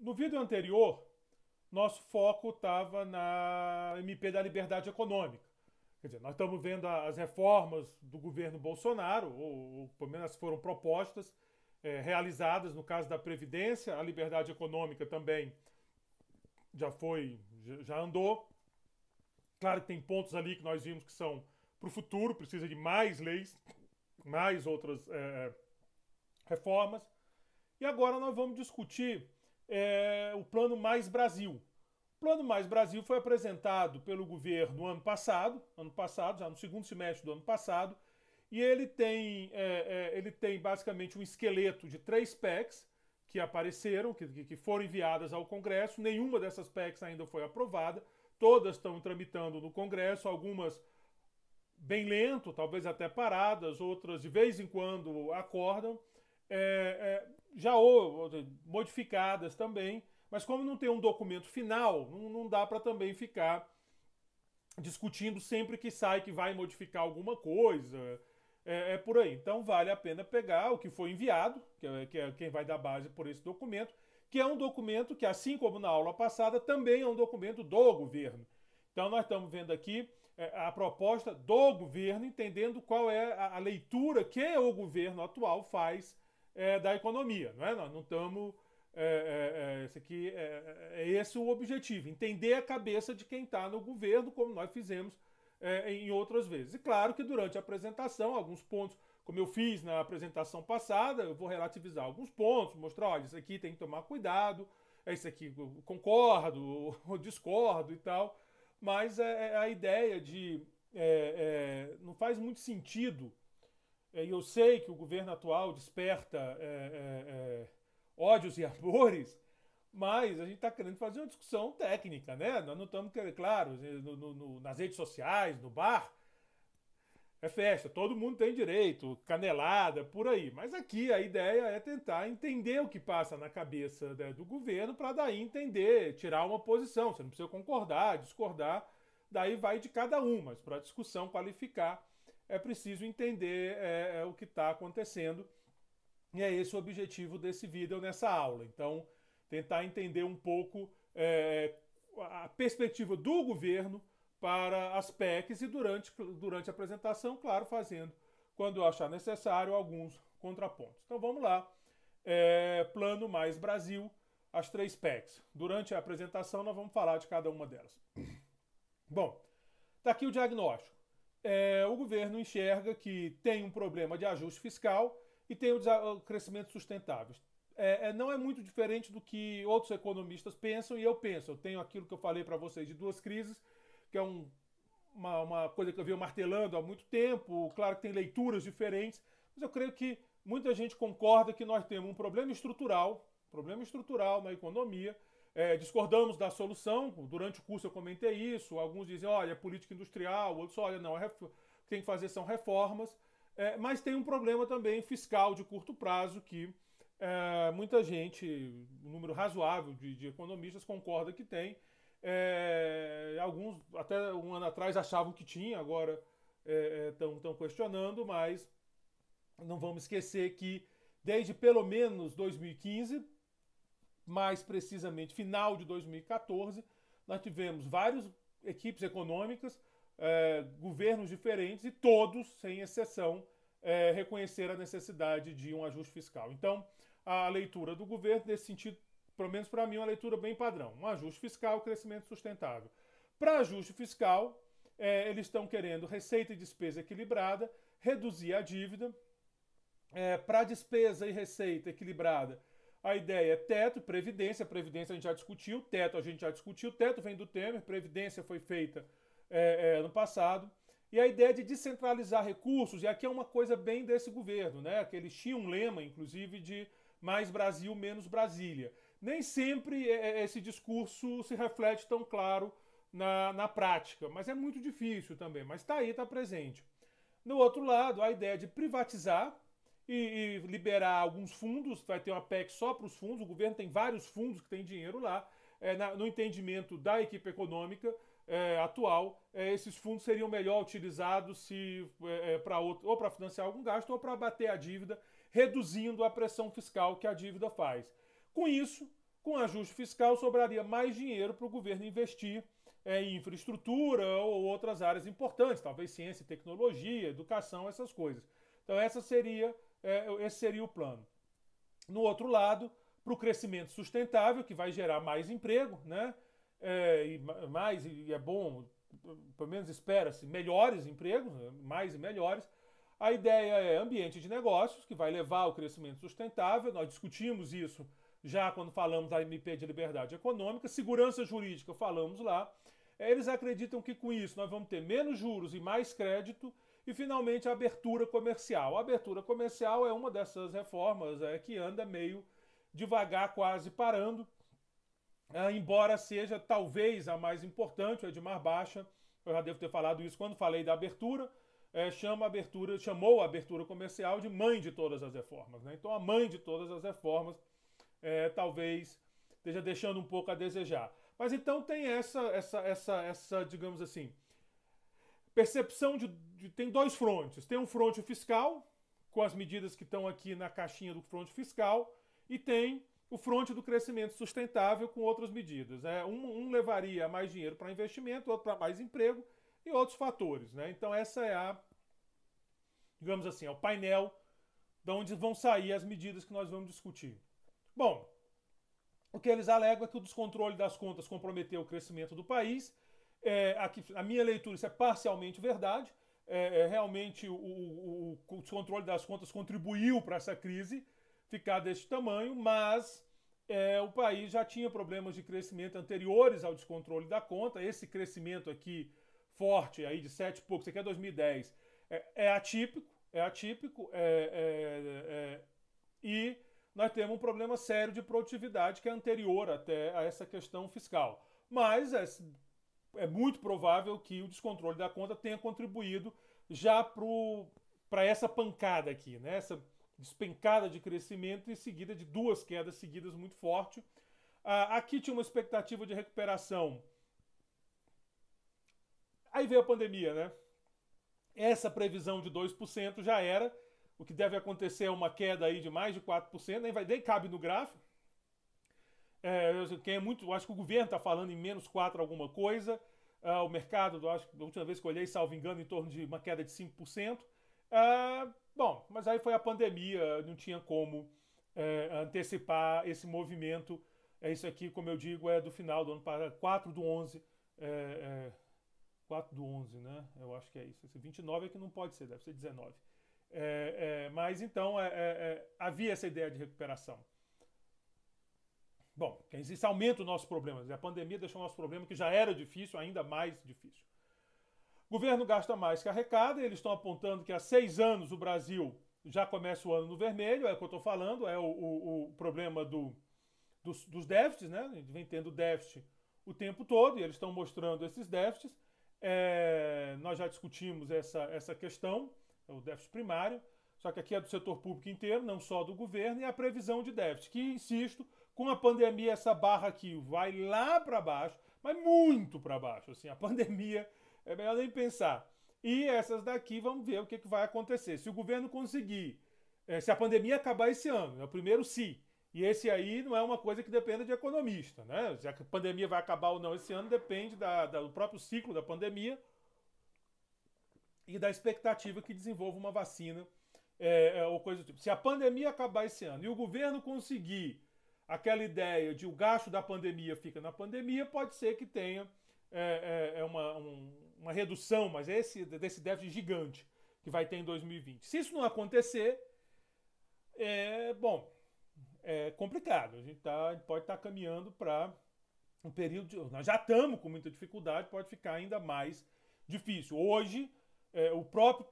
No vídeo anterior, nosso foco estava na MP da Liberdade Econômica. Quer dizer, nós estamos vendo as reformas do governo Bolsonaro, ou, ou pelo menos foram propostas, é, realizadas no caso da Previdência, a liberdade econômica também já foi, já andou. Claro que tem pontos ali que nós vimos que são para o futuro, precisa de mais leis, mais outras é, é reformas. E agora nós vamos discutir é, o Plano Mais Brasil. O Plano Mais Brasil foi apresentado pelo governo ano passado, ano passado, já no segundo semestre do ano passado, e ele tem, é, é, ele tem basicamente um esqueleto de três PECs que apareceram, que, que foram enviadas ao Congresso. Nenhuma dessas PECs ainda foi aprovada, todas estão tramitando no Congresso, algumas bem lento, talvez até paradas, outras de vez em quando acordam. É, é já houve modificadas também, mas como não tem um documento final, não, não dá para também ficar discutindo sempre que sai que vai modificar alguma coisa. É, é, por aí. Então vale a pena pegar o que foi enviado, que é, que é quem vai dar base por esse documento, que é um documento que, assim como na aula passada, também é um documento do governo. Então nós estamos vendo aqui é, a proposta do governo, entendendo qual é a, leitura que o governo atual faz é, da economia, não é? Nós não estamos. É, é, esse é, aqui é, é, é, esse o objetivo, entender a cabeça de quem está no governo, como nós fizemos em outras vezes. E claro que durante a apresentação, alguns pontos, como eu fiz na apresentação passada, eu vou relativizar alguns pontos, mostrar, olha, isso aqui tem que tomar cuidado, é isso aqui concordo, discordo e tal. Mas é, a ideia de é, é, não faz muito sentido é, e eu sei que o governo atual desperta é, é, é ódios e amores, mas a gente está querendo fazer uma discussão técnica, né? Nós não estamos querendo, claro, no, no, nas redes sociais, no bar, é festa, todo mundo tem direito, canelada, por aí. Mas aqui a ideia é tentar entender o que passa na cabeça né, do governo para daí entender, tirar uma posição. Você não precisa concordar, discordar, daí vai de cada um, mas para a discussão qualificar é preciso entender é, é o que está acontecendo. E é esse o objetivo desse vídeo nessa aula. Então, tentar entender um pouco é, a perspectiva do governo para as PECs e durante, durante a apresentação, claro, fazendo, quando eu achar necessário, alguns contrapontos. Então vamos lá. É, plano mais Brasil, as três PECs. Durante a apresentação, nós vamos falar de cada uma delas. Bom, está aqui o diagnóstico é, o governo enxerga que tem um problema de ajuste fiscal e tem o crescimento sustentável. É, é, não é muito diferente do que outros economistas pensam e eu penso. Eu tenho aquilo que eu falei para vocês de duas crises, que é um, uma, uma, coisa que eu venho martelando há muito tempo. Claro que tem leituras diferentes, mas eu creio que muita gente concorda que nós temos um problema estrutural, problema estrutural na economia, é, discordamos da solução, durante o curso eu comentei isso. Alguns dizem, olha, é política industrial, outros, olha, não, é o que tem que fazer são reformas. É, mas tem um problema também fiscal de curto prazo que é, muita gente, um número razoável de, de economistas, concorda que tem. É, alguns, até um ano atrás, achavam que tinha, agora estão é, questionando, mas não vamos esquecer que desde pelo menos 2015 mais precisamente final de 2014, nós tivemos várias equipes econômicas, eh, governos diferentes e todos, sem exceção, eh, reconheceram a necessidade de um ajuste fiscal. Então, a leitura do governo, nesse sentido, pelo menos para mim, é uma leitura bem padrão: um ajuste fiscal, crescimento sustentável. Para ajuste fiscal, eh, eles estão querendo receita e despesa equilibrada, reduzir a dívida. para despesa e receita equilibrada, a ideia é teto, previdência, previdência a gente já discutiu, teto a gente já discutiu, teto vem do Temer, previdência foi feita é, é, no passado. E a ideia é de descentralizar recursos, e aqui é uma coisa bem desse governo, né? Que eles tinham um lema, inclusive, de mais Brasil, menos Brasília. Nem sempre é, é, esse discurso se reflete tão claro na, na prática, mas é muito difícil também. Mas está aí, está presente. No outro lado, a ideia de privatizar, e, e liberar alguns fundos, vai ter uma PEC só para os fundos, o governo tem vários fundos que tem dinheiro lá, é, na, no entendimento da equipe econômica é, atual, é, esses fundos seriam melhor utilizados se é, é, para ou para financiar algum gasto ou para bater a dívida, reduzindo a pressão fiscal que a dívida faz. Com isso, com ajuste fiscal, sobraria mais dinheiro para o governo investir é, em infraestrutura ou outras áreas importantes, talvez ciência e tecnologia, educação, essas coisas. Então, essa seria é, esse seria o plano. No outro lado, para o crescimento sustentável, que vai gerar mais emprego, né? É, e mais, e é bom, pelo menos espera-se, melhores empregos, né? mais e melhores. A ideia é ambiente de negócios, que vai levar ao crescimento sustentável. Nós discutimos isso já quando falamos da MP de liberdade econômica. Segurança jurídica, falamos lá. É, eles acreditam que com isso nós vamos ter menos juros e mais crédito, e finalmente a abertura comercial. A abertura comercial é uma dessas reformas é, que anda meio devagar, quase parando, é, embora seja talvez a mais importante, de Edmar Baixa. Eu já devo ter falado isso quando falei da abertura. É, chama a abertura, chamou a abertura comercial de mãe de todas as reformas. Né? Então, a mãe de todas as reformas é, talvez esteja deixando um pouco a desejar. Mas então tem essa, essa, essa, essa, digamos assim, Percepção de, de, tem dois frontes. Tem um fronte fiscal, com as medidas que estão aqui na caixinha do fronte fiscal, e tem o fronte do crescimento sustentável com outras medidas. é Um, um levaria mais dinheiro para investimento, outro para mais emprego e outros fatores. Né? Então, essa é a, digamos assim, é o painel de onde vão sair as medidas que nós vamos discutir. Bom, o que eles alegam é que o descontrole das contas comprometeu o crescimento do país é, aqui, a minha leitura, isso é parcialmente verdade. É, é, realmente o, o, o descontrole das contas contribuiu para essa crise ficar desse tamanho, mas é, o país já tinha problemas de crescimento anteriores ao descontrole da conta. Esse crescimento aqui forte, aí de sete e pouco, isso aqui é 2010, é, é, atípico, é atípico, é, é, e nós temos um problema sério de produtividade que é anterior até a essa questão fiscal. Mas é muito provável que o descontrole da conta tenha contribuído já para essa pancada aqui, né? essa despencada de crescimento em seguida de duas quedas seguidas muito forte. Ah, aqui tinha uma expectativa de recuperação. Aí veio a pandemia, né? Essa previsão de 2% já era. O que deve acontecer é uma queda aí de mais de 4%, nem, vai, nem cabe no gráfico. É, quem é muito, acho que o governo está falando em menos 4 alguma coisa. Uh, o mercado, acho que a última vez que olhei, salvo engano, em torno de uma queda de 5%. Uh, ah, bom, mas aí foi a pandemia, não tinha como uh, antecipar esse movimento. É isso aqui, como eu digo, é do final do ano passado, 4 do 11. É, é, 4 do 11, né? Eu acho que é isso. Esse 29 é que não pode ser, deve ser 19. É, é, mas então é, havia essa ideia de recuperação. Bom, isso aumenta o nosso problema. Né? A pandemia deixou o nosso problema, que já era difícil, ainda mais difícil. O governo gasta mais que arrecada, eles estão apontando que há seis anos o Brasil já começa o ano no vermelho, é o que eu estou falando, é o, o, o problema do, dos, dos, déficits, né? A gente vem tendo déficit o tempo todo e eles estão mostrando esses déficits. É, nós já discutimos essa, essa questão, é o déficit primário, só que aqui é do setor público inteiro, não só do governo, e a previsão de déficit, que, insisto, com a pandemia essa barra aqui vai lá para baixo, mas muito para baixo. Assim, a pandemia é melhor nem pensar. E essas daqui vamos ver o que, que vai acontecer. Se o governo conseguir, eh, se a pandemia acabar esse ano, é o primeiro se. E esse aí não é uma coisa que dependa de economista, né? Se a pandemia vai acabar ou não esse ano depende da, da, do próprio ciclo da pandemia e da expectativa que desenvolva uma vacina é, ou coisa do tipo. Se a pandemia acabar esse ano e o governo conseguir aquela ideia de o gasto da pandemia fica na pandemia, pode ser que tenha é, é, é uma, um, uma redução, mas é esse, desse déficit gigante que vai ter em 2020. Se isso não acontecer, é bom, é complicado. A gente tá, pode estar tá caminhando para um período. De, nós já estamos com muita dificuldade, pode ficar ainda mais difícil. Hoje, é, o próprio,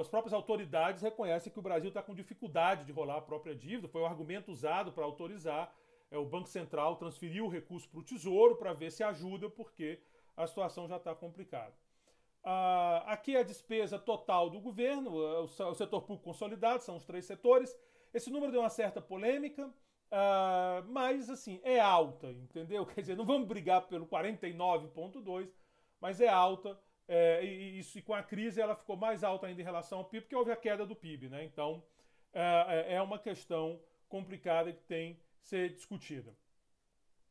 as próprias autoridades reconhecem que o Brasil está com dificuldade de rolar a própria dívida, foi o um argumento usado para autorizar é, o Banco Central transferiu o recurso para o Tesouro para ver se ajuda, porque a situação já está complicada. Ah, aqui é a despesa total do governo, é, o, o setor público consolidado, são os três setores. Esse número deu uma certa polêmica, ah, mas assim, é alta, entendeu? Quer dizer, não vamos brigar pelo 49,2, mas é alta. É, e, isso, e com a crise ela ficou mais alta ainda em relação ao PIB, porque houve a queda do PIB, né? Então é, é, é uma questão complicada que tem ser discutida.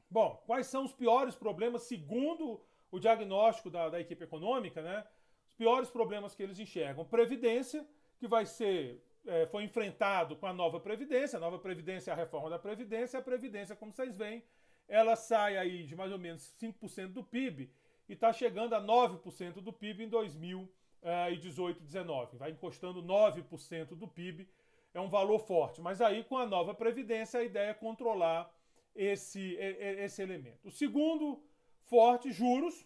Bom, quais são os piores problemas, segundo o diagnóstico da, da equipe econômica, né? Os piores problemas que eles enxergam. Previdência, que vai ser é, foi enfrentado com a nova Previdência, a nova Previdência é a reforma da Previdência, a Previdência, como vocês veem, ela sai aí de mais ou menos 5% do PIB e está chegando a 9% do PIB em 2018, 19. É, vai encostando 9% do PIB é um valor forte. Mas aí, com a nova Previdência, a ideia é controlar esse, esse elemento. O segundo forte, juros.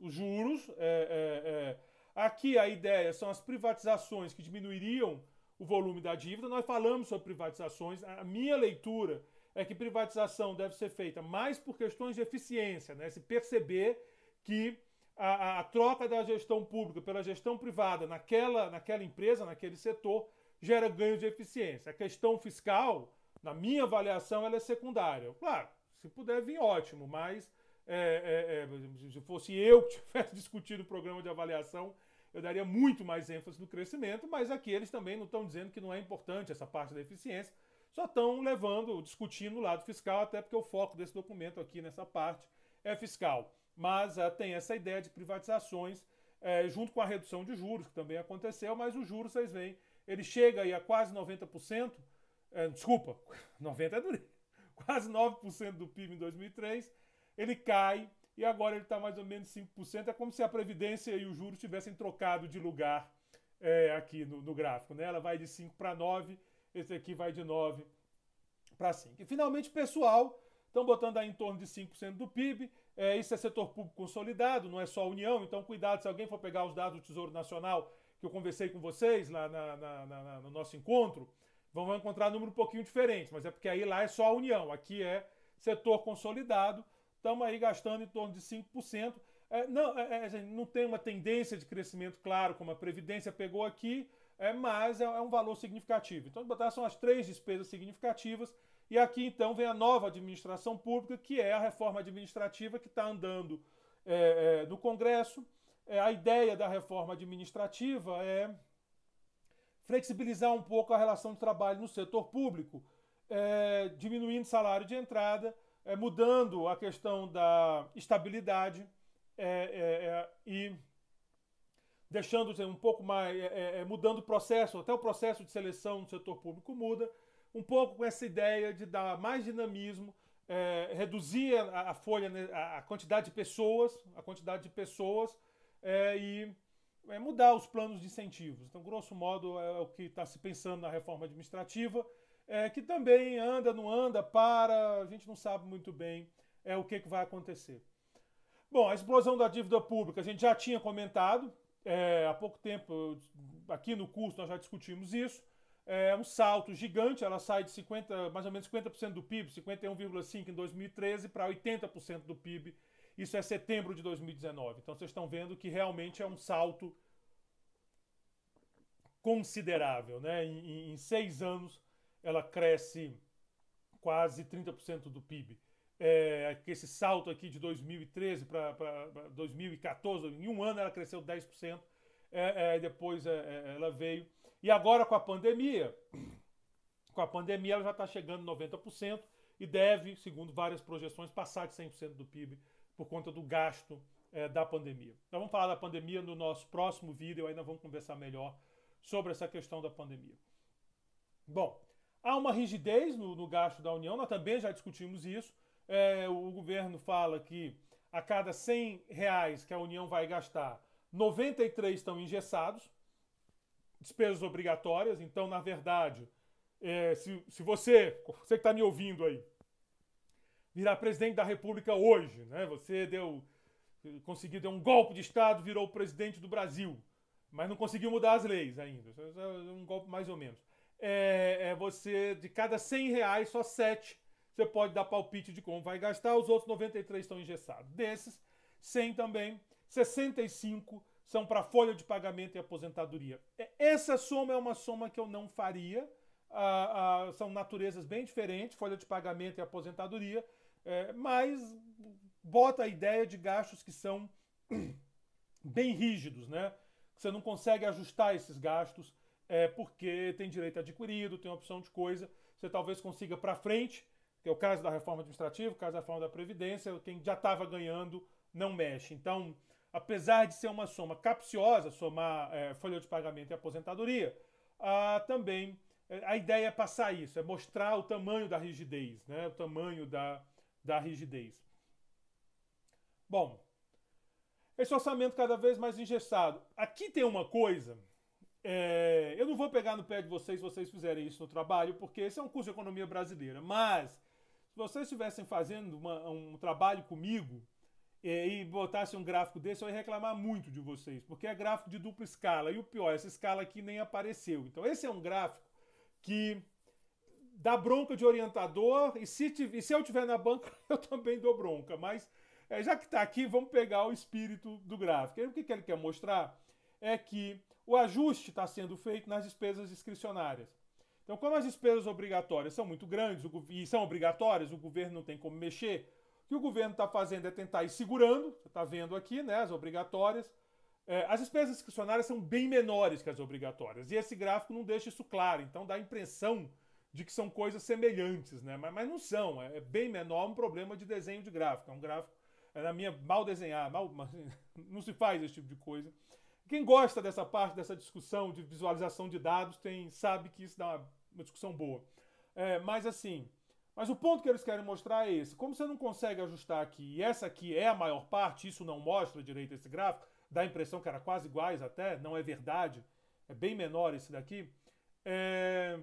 Os juros. É, é, é. Aqui a ideia são as privatizações que diminuiriam o volume da dívida. Nós falamos sobre privatizações. A minha leitura é que privatização deve ser feita mais por questões de eficiência, né? se perceber que a, a troca da gestão pública pela gestão privada naquela, naquela empresa, naquele setor, gera ganho de eficiência. A questão fiscal, na minha avaliação, ela é secundária. Claro, se puder vir, ótimo, mas é, é, é, se fosse eu que tivesse discutido o programa de avaliação, eu daria muito mais ênfase no crescimento, mas aqui eles também não estão dizendo que não é importante essa parte da eficiência, só estão levando, discutindo o lado fiscal, até porque o foco desse documento aqui nessa parte é fiscal. Mas é, tem essa ideia de privatizações, é, junto com a redução de juros, que também aconteceu, mas os juros, vocês veem, ele chega aí a quase 90%, é, desculpa, 90% é do quase 9% do PIB em 2003, ele cai e agora ele está mais ou menos 5%. É como se a Previdência e o juros tivessem trocado de lugar é, aqui no, no, gráfico. Né? Ela vai de 5 para 9, esse aqui vai de 9 para 5. E finalmente, pessoal, estão botando aí em torno de 5% do PIB. É, isso é setor público consolidado, não é só a União, então cuidado se alguém for pegar os dados do Tesouro Nacional que eu conversei com vocês na, na, na, no nosso encontro, vão encontrar número um pouquinho diferente, mas é porque aí lá é só a União, aqui é setor consolidado, estamos aí gastando em torno de 5%. É, não, é, é assim, não tem uma tendência de crescimento, claro, como a Previdência pegou aqui, é, mas é, é um valor significativo. Então, botar são as três despesas significativas, e aqui então vem a nova administração pública, que é a reforma administrativa que está andando é, é, no Congresso é, a ideia da reforma administrativa é flexibilizar um pouco a relação de trabalho no setor público, é, diminuindo salário de entrada, é, mudando a questão da estabilidade é, é, é e deixando assim, um pouco mais, é, mudando o processo, até o processo de seleção no setor público muda, um pouco com essa ideia de dar mais dinamismo, reduzir a, a folha, né, a quantidade de pessoas, a quantidade de pessoas é, e é, mudar os planos de incentivos. Então, grosso modo, é, é o que está se pensando na reforma administrativa, é, que também anda, não anda, para, a gente não sabe muito bem é, o que, que vai acontecer. Bom, a explosão da dívida pública, a gente já tinha comentado, é, há pouco tempo, aqui no curso nós já discutimos isso, é um salto gigante, ela sai de 50, mais ou menos 50% do PIB, 51,5% em 2013, para 80% do PIB isso é setembro de 2019. Então vocês estão vendo que realmente é um salto considerável. Né? Em, em seis anos, ela cresce quase 30% do PIB. É, esse salto aqui de 2013 para 2014, em um ano ela cresceu 10%, é, é, depois é, é, ela veio. E agora com a pandemia, com a pandemia ela já está chegando 90% e deve, segundo várias projeções, passar de 100% do PIB por conta do gasto é, da pandemia. Então vamos falar da pandemia no nosso próximo vídeo, ainda vamos conversar melhor sobre essa questão da pandemia. Bom, há uma rigidez no, no gasto da União, nós também já discutimos isso. É, o governo fala que a cada 100 reais que a União vai gastar, 93 estão engessados, despesas obrigatórias. Então, na verdade, é, se, se você, você que está me ouvindo aí, virar presidente da República hoje, né? Você deu conseguiu deu um golpe de estado, virou presidente do Brasil, mas não conseguiu mudar as leis ainda. Um golpe mais ou menos. É, é você de cada 100 reais só 7 você pode dar palpite de como vai gastar, os outros 93 estão engessados. Desses, 100 também, 65 são para folha de pagamento e aposentadoria. É, essa soma é uma soma que eu não faria, ah, ah, são naturezas bem diferentes, folha de pagamento e aposentadoria é, mas bota a ideia de gastos que são bem rígidos, né? Você não consegue ajustar esses gastos é, porque tem direito adquirido, tem opção de coisa. Você talvez consiga para frente, que é o caso da reforma administrativa, o caso da reforma da Previdência, quem já estava ganhando não mexe. Então, apesar de ser uma soma capciosa, somar é, folha de pagamento e aposentadoria, a, ah, também é, a ideia é passar isso, é mostrar o tamanho da rigidez, né? o tamanho da, da rigidez. Bom, esse orçamento cada vez mais engessado. Aqui tem uma coisa. É, eu não vou pegar no pé de vocês se vocês fizerem isso no trabalho, porque esse é um curso de economia brasileira. Mas, se vocês estivessem fazendo uma, um trabalho comigo é, e botassem um gráfico desse, eu ia reclamar muito de vocês, porque é gráfico de dupla escala. E o pior, essa escala aqui nem apareceu. Então, esse é um gráfico que dá bronca de orientador, e se, e se eu tiver na banca, eu também dou bronca. Mas é, já que está aqui, vamos pegar o espírito do gráfico. E o que, que ele quer mostrar é que o ajuste está sendo feito nas despesas discricionárias. Então, como as despesas obrigatórias são muito grandes e são obrigatórias, o governo não tem como mexer, o que o governo está fazendo é tentar ir segurando, você está vendo aqui, né, as obrigatórias. É, as despesas discricionárias são bem menores que as obrigatórias, e esse gráfico não deixa isso claro, então dá a impressão de que são coisas semelhantes, né? Mas, mas não são, é, é, bem menor um problema de desenho de gráfico. É um gráfico, é na minha, mal desenhar, mal, não se faz esse tipo de coisa. Quem gosta dessa parte, dessa discussão de visualização de dados, tem sabe que isso dá uma, uma discussão boa. É, mas assim, mas o ponto que eles querem mostrar é esse. Como você não consegue ajustar aqui, e essa aqui é a maior parte, isso não mostra direito esse gráfico, dá a impressão que era quase iguais até, não é verdade, é bem menor esse daqui. É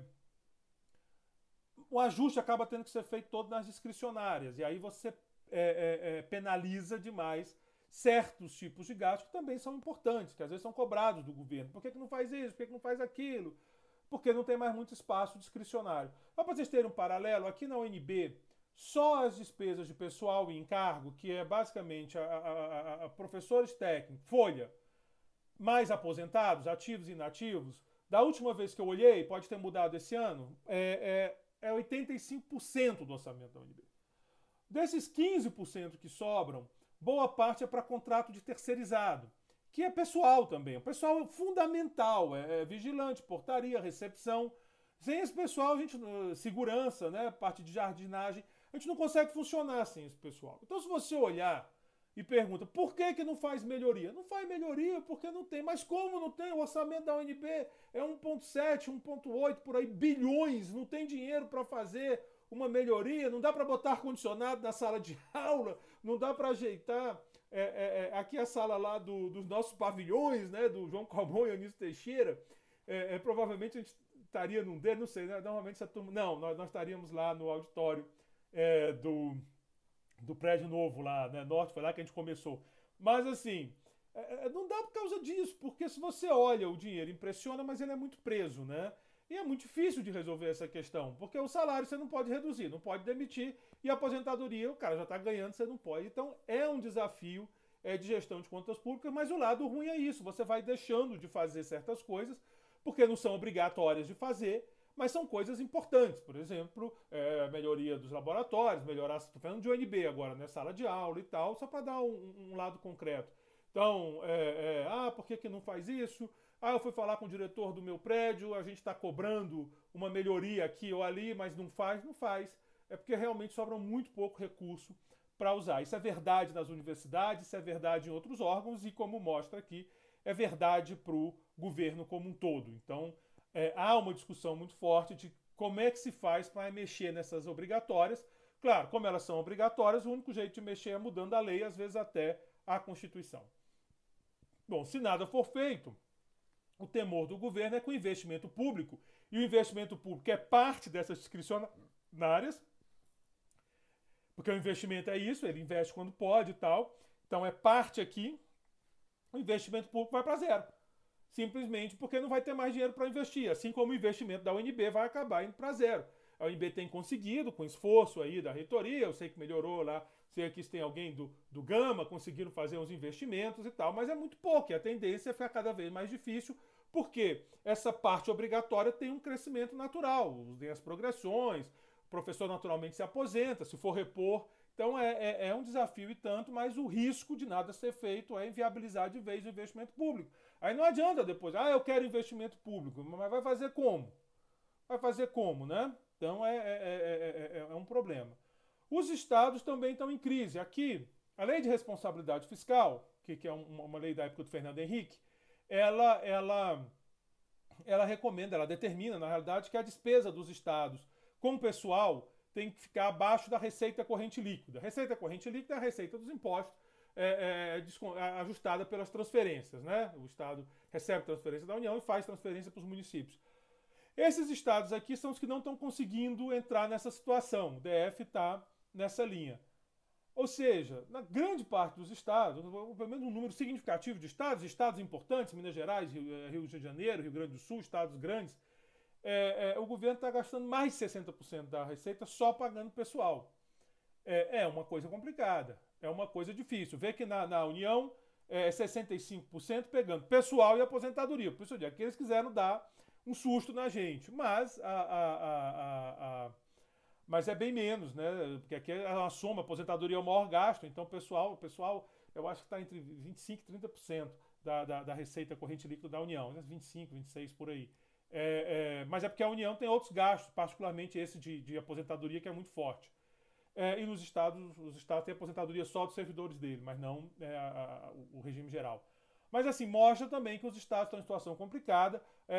o ajuste acaba tendo que ser feito todo nas discricionárias. E aí você é, é, é penaliza demais certos tipos de gastos que também são importantes, que às vezes são cobrados do governo. Por que, que não faz isso? Por que, que não faz aquilo? Porque não tem mais muito espaço discricionário. Mas para vocês terem um paralelo, aqui na UNB, só as despesas de pessoal e encargo, que é basicamente a, a, a professores técnicos, folha, mais aposentados, ativos e inativos, da última vez que eu olhei, pode ter mudado esse ano, é, é é 85% do orçamento da UNB. Desses 15% que sobram, boa parte é para contrato de terceirizado, que é pessoal também. O pessoal é fundamental, é, é vigilante, portaria, recepção. Sem esse pessoal, a gente, eh, segurança, né, parte de jardinagem, a gente não consegue funcionar sem esse pessoal. Então, se você olhar e pergunta por que, que não faz melhoria? Não faz melhoria porque não tem. Mas como não tem? O orçamento da UNB é 1,7, 1,8 por aí, bilhões, não tem dinheiro para fazer uma melhoria, não dá para botar ar-condicionado na sala de aula, não dá para ajeitar é, é, é aqui é a sala lá do, dos nossos pavilhões, né, do João Calmon e Anísio Teixeira. É, é, provavelmente a gente estaria num deles, não sei, né? normalmente essa turma. Não, nós, nós estaríamos lá no auditório do do prédio novo lá, né? Norte, foi lá que a gente começou. Mas assim, é, é, não dá por causa disso, porque se você olha o dinheiro, impressiona, mas ele é muito preso, né? E é muito difícil de resolver essa questão, porque o salário você não pode reduzir, não pode demitir, e a aposentadoria o cara já está ganhando, você não pode. Então é um desafio é, de gestão de contas públicas, mas o lado ruim é isso: você vai deixando de fazer certas coisas, porque não são obrigatórias de fazer, mas são coisas importantes. Por exemplo, é, melhoria dos laboratórios, melhorar, estou tá falando de UNB agora, né? Sala de aula e tal, só para dar um, um, lado concreto. Então, é, é, ah, por que, que não faz isso? Ah, eu fui falar com o diretor do meu prédio, a gente está cobrando uma melhoria aqui ou ali, mas não faz, não faz. É porque realmente sobra muito pouco recurso para usar. Isso é verdade nas universidades, isso é verdade em outros órgãos e, como mostra aqui, é verdade para o governo como um todo. Então, é, há uma discussão muito forte de como é que se faz para mexer nessas obrigatórias. Claro, como elas são obrigatórias, o único jeito de mexer é mudando a lei, às vezes até a Constituição. Bom, se nada for feito, o temor do governo é com o investimento público. E o investimento público é parte dessas discricionárias, porque o investimento é isso, ele investe quando pode e tal. Então é parte aqui, o investimento público vai para zero simplesmente porque não vai ter mais dinheiro para investir, assim como o investimento da UNB vai acabar indo para zero. A UNB tem conseguido, com esforço aí da reitoria, eu sei que melhorou lá, sei que tem alguém do, do Gama, conseguiram fazer uns investimentos e tal, mas é muito pouco, e a tendência é ficar cada vez mais difícil, porque essa parte obrigatória tem um crescimento natural, tem as progressões, o professor naturalmente se aposenta, se for repor. Então é, é, é, um desafio e tanto, mas o risco de nada ser feito é inviabilizar de vez o investimento público. Aí não adianta depois, ah, eu quero investimento público, mas vai fazer como? Vai fazer como, né? Então é, é, é, é um problema. Os estados também estão em crise. Aqui, a lei de responsabilidade fiscal, que, que é uma, uma lei da época do Fernando Henrique, ela, ela, ela recomenda, ela determina, na realidade, que a despesa dos estados com pessoal tem que ficar abaixo da receita corrente líquida. Receita corrente líquida é a receita dos impostos é, é, ajustada pelas transferências. Né? O Estado recebe transferência da União e faz transferência para os municípios. Esses estados aqui são os que não estão conseguindo entrar nessa situação. O DF está nessa linha. Ou seja, na grande parte dos estados, pelo menos um número significativo de estados, estados importantes, Minas Gerais, é, Rio, de Janeiro, Rio Grande do Sul, estados grandes, é, é, o governo está gastando mais de 60% da receita só pagando pessoal. É, é uma coisa complicada. É uma coisa difícil. Vê que na, na União é 65% é pegando pessoal e aposentadoria. Por isso, é que eles quiseram dar um susto na gente. Mas a, a, a, mas é bem menos, né? Porque aqui é uma soma, aposentadoria é o maior gasto, então o pessoal, pessoal eu acho que está entre 25% e 30% da, da, da receita corrente líquida da União, 25%, né? 26% por aí. É, é, mas é porque a União tem outros gastos, particularmente esse de, de aposentadoria, que é muito forte. É, e nos estados, os estados têm aposentadoria só dos servidores dele, mas não é, a, a, o regime geral. Mas assim, mostra também que os estados estão em situação complicada. É,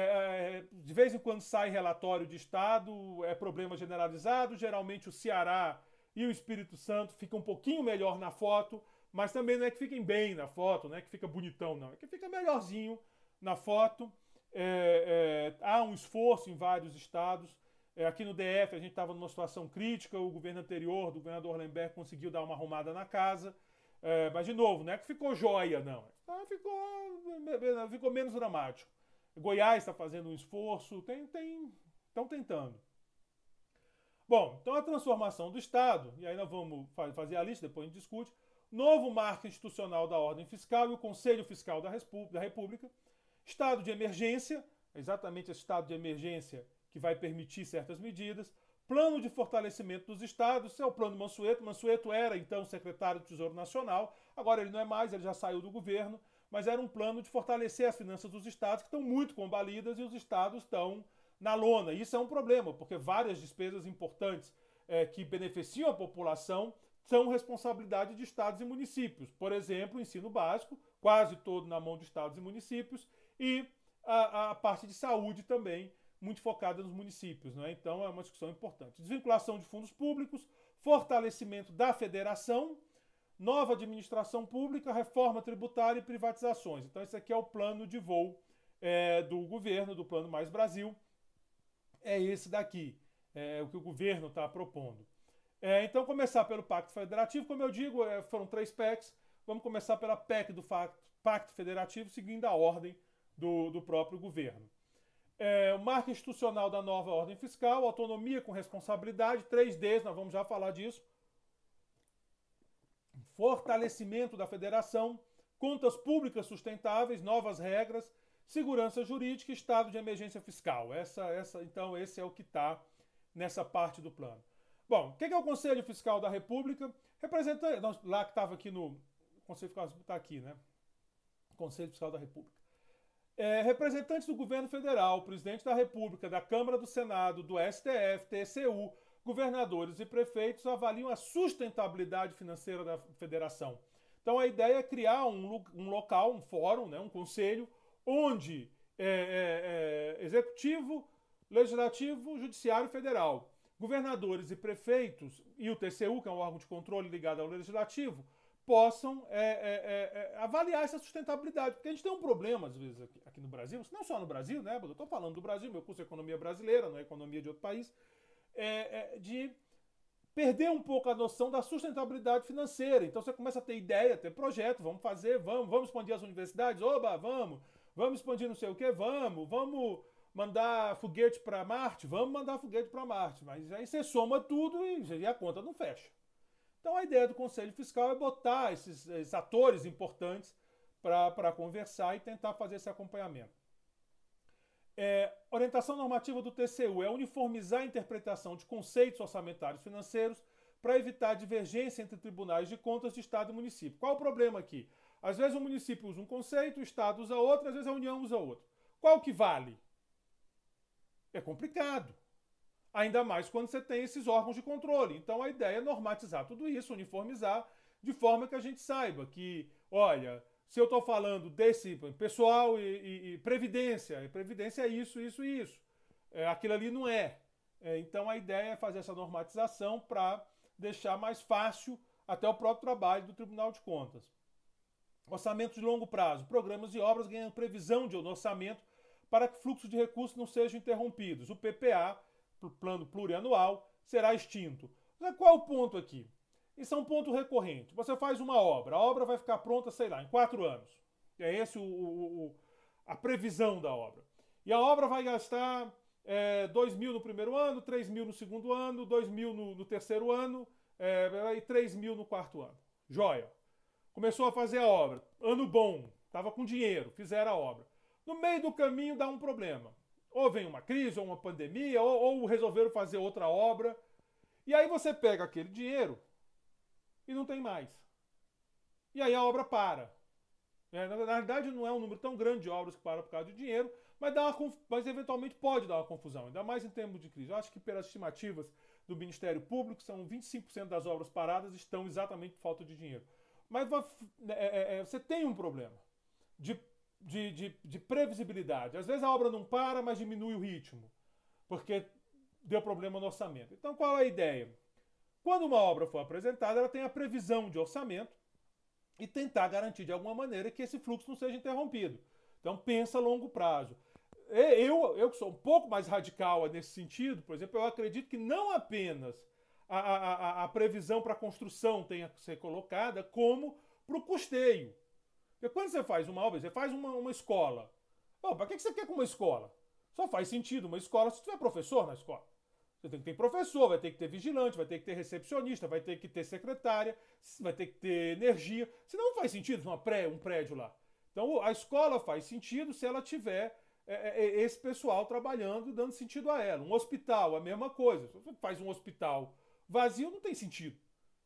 é, de vez em quando sai relatório de estado, é problema generalizado. Geralmente o Ceará e o Espírito Santo ficam um pouquinho melhor na foto, mas também não é que fiquem bem na foto, não é que fica bonitão, não. É que fica melhorzinho na foto. É, é, há um esforço em vários estados. É, aqui no DF a gente estava numa situação crítica, o governo anterior do governador Lemberg conseguiu dar uma arrumada na casa. É, mas, de novo, não é que ficou joia, não. Ah, ficou, ficou menos dramático. Goiás está fazendo um esforço, tem, tem, estão tentando. Bom, então a transformação do Estado, e aí nós vamos fazer a lista, depois a gente discute. Novo marco institucional da ordem fiscal e o Conselho Fiscal da, República. Estado de emergência, exatamente esse estado de emergência que vai permitir certas medidas. Plano de fortalecimento dos estados, esse é o plano Mansueto. Mansueto era então secretário do Tesouro Nacional, agora ele não é mais, ele já saiu do governo, mas era um plano de fortalecer as finanças dos estados, que estão muito combalidas e os estados estão na lona. Isso é um problema, porque várias despesas importantes é, que beneficiam a população são responsabilidade de estados e municípios. Por exemplo, o ensino básico, quase todo na mão de estados e municípios, e a, a parte de saúde também muito focada nos municípios. Né? Então, é uma discussão importante. Desvinculação de fundos públicos, fortalecimento da federação, nova administração pública, reforma tributária e privatizações. Então, esse aqui é o plano de voo é, do governo, do Plano Mais Brasil. É esse daqui, é, o que o governo está propondo. É, então, começar pelo Pacto Federativo, como eu digo, é, foram três PECs. Vamos começar pela PEC do Pacto Federativo, seguindo a ordem do, do próprio governo. É, o marco institucional da nova ordem fiscal, autonomia com responsabilidade, 3Ds, nós vamos já falar disso. Fortalecimento da federação, contas públicas sustentáveis, novas regras, segurança jurídica e estado de emergência fiscal. Essa, essa, então, esse é o que está nessa parte do plano. Bom, o que é o Conselho Fiscal da República? Representa. lá que estava aqui no. O Conselho Fiscal está aqui, né? Conselho Fiscal da República. É, representantes do governo federal, presidente da República, da Câmara do Senado, do STF, TCU, governadores e prefeitos avaliam a sustentabilidade financeira da federação. Então a ideia é criar um, um local, um fórum, né, um conselho, onde é, é, é executivo, legislativo, judiciário federal, governadores e prefeitos e o TCU, que é um órgão de controle ligado ao legislativo, possam é, é, é, é, avaliar essa sustentabilidade. Porque a gente tem um problema, às vezes, aqui, aqui no Brasil, não só no Brasil, né? Eu estou falando do Brasil, meu curso é economia brasileira, não é economia de outro país, é, é, de perder um pouco a noção da sustentabilidade financeira. Então você começa a ter ideia, ter projeto, vamos fazer, vamos, vamos expandir as universidades, oba, vamos, vamos expandir não sei o que, vamos, vamos mandar foguete para Marte, vamos mandar foguete para Marte. Mas aí você soma tudo e a conta não fecha. Então a ideia do Conselho Fiscal é botar esses, esses atores importantes para conversar e tentar fazer esse acompanhamento. É, orientação normativa do TCU é uniformizar a interpretação de conceitos orçamentários financeiros para evitar divergência entre tribunais de contas de Estado e município. Qual o problema aqui? Às vezes o município usa um conceito, o Estado usa outro, às vezes a União usa outro. Qual que vale? É complicado. Ainda mais quando você tem esses órgãos de controle. Então a ideia é normatizar tudo isso, uniformizar, de forma que a gente saiba que, olha, se eu estou falando desse pessoal e, e, e, previdência, e previdência é isso, isso e isso. É, aquilo ali não é. é. Então a ideia é fazer essa normatização para deixar mais fácil até o próprio trabalho do Tribunal de Contas. Orçamento de longo prazo, programas e obras ganham previsão de orçamento para que fluxos de recursos não sejam interrompidos. O PPA plano plurianual, será extinto. Qual é o ponto aqui? Isso é um ponto recorrente. Você faz uma obra, a obra vai ficar pronta, sei lá, em quatro anos. É esse o, o, o a previsão da obra. E a obra vai gastar é, 2 mil no primeiro ano, 3 mil no segundo ano, 2 mil no, no terceiro ano é, e 3 mil no quarto ano. Joia. Começou a fazer a obra. Ano bom, estava com dinheiro, fizeram a obra. No meio do caminho dá um problema. Ou vem uma crise, ou uma pandemia, ou, ou resolveram fazer outra obra. E aí você pega aquele dinheiro e não tem mais. E aí a obra para. É, na verdade, não é um número tão grande de obras que param por causa de dinheiro, mas, dá uma, mas eventualmente pode dar uma confusão, ainda mais em termos de crise. Eu acho que, pelas estimativas do Ministério Público, são 25% das obras paradas estão exatamente por falta de dinheiro. Mas né, é, é, é, você tem um problema de de, de, de previsibilidade. Às vezes a obra não para, mas diminui o ritmo, porque deu problema no orçamento. Então, qual é a ideia? Quando uma obra for apresentada, ela tem a previsão de orçamento e tentar garantir de alguma maneira que esse fluxo não seja interrompido. Então, pensa a longo prazo. Eu, eu que sou um pouco mais radical nesse sentido, por exemplo, eu acredito que não apenas a, a, a, a previsão para a construção tenha que ser colocada, como para o custeio. Porque quando você faz uma obra, você faz uma, uma escola. Bom, para que você quer com uma escola? Só faz sentido uma escola se tiver professor na escola. Você tem que ter professor, vai ter que ter vigilante, vai ter que ter recepcionista, vai ter que ter secretária, vai ter que ter energia. Senão não faz sentido uma pré, um prédio lá. Então a escola faz sentido se ela tiver é, é, é, esse pessoal trabalhando, dando sentido a ela. Um hospital, a mesma coisa. Se você faz um hospital vazio, não tem sentido.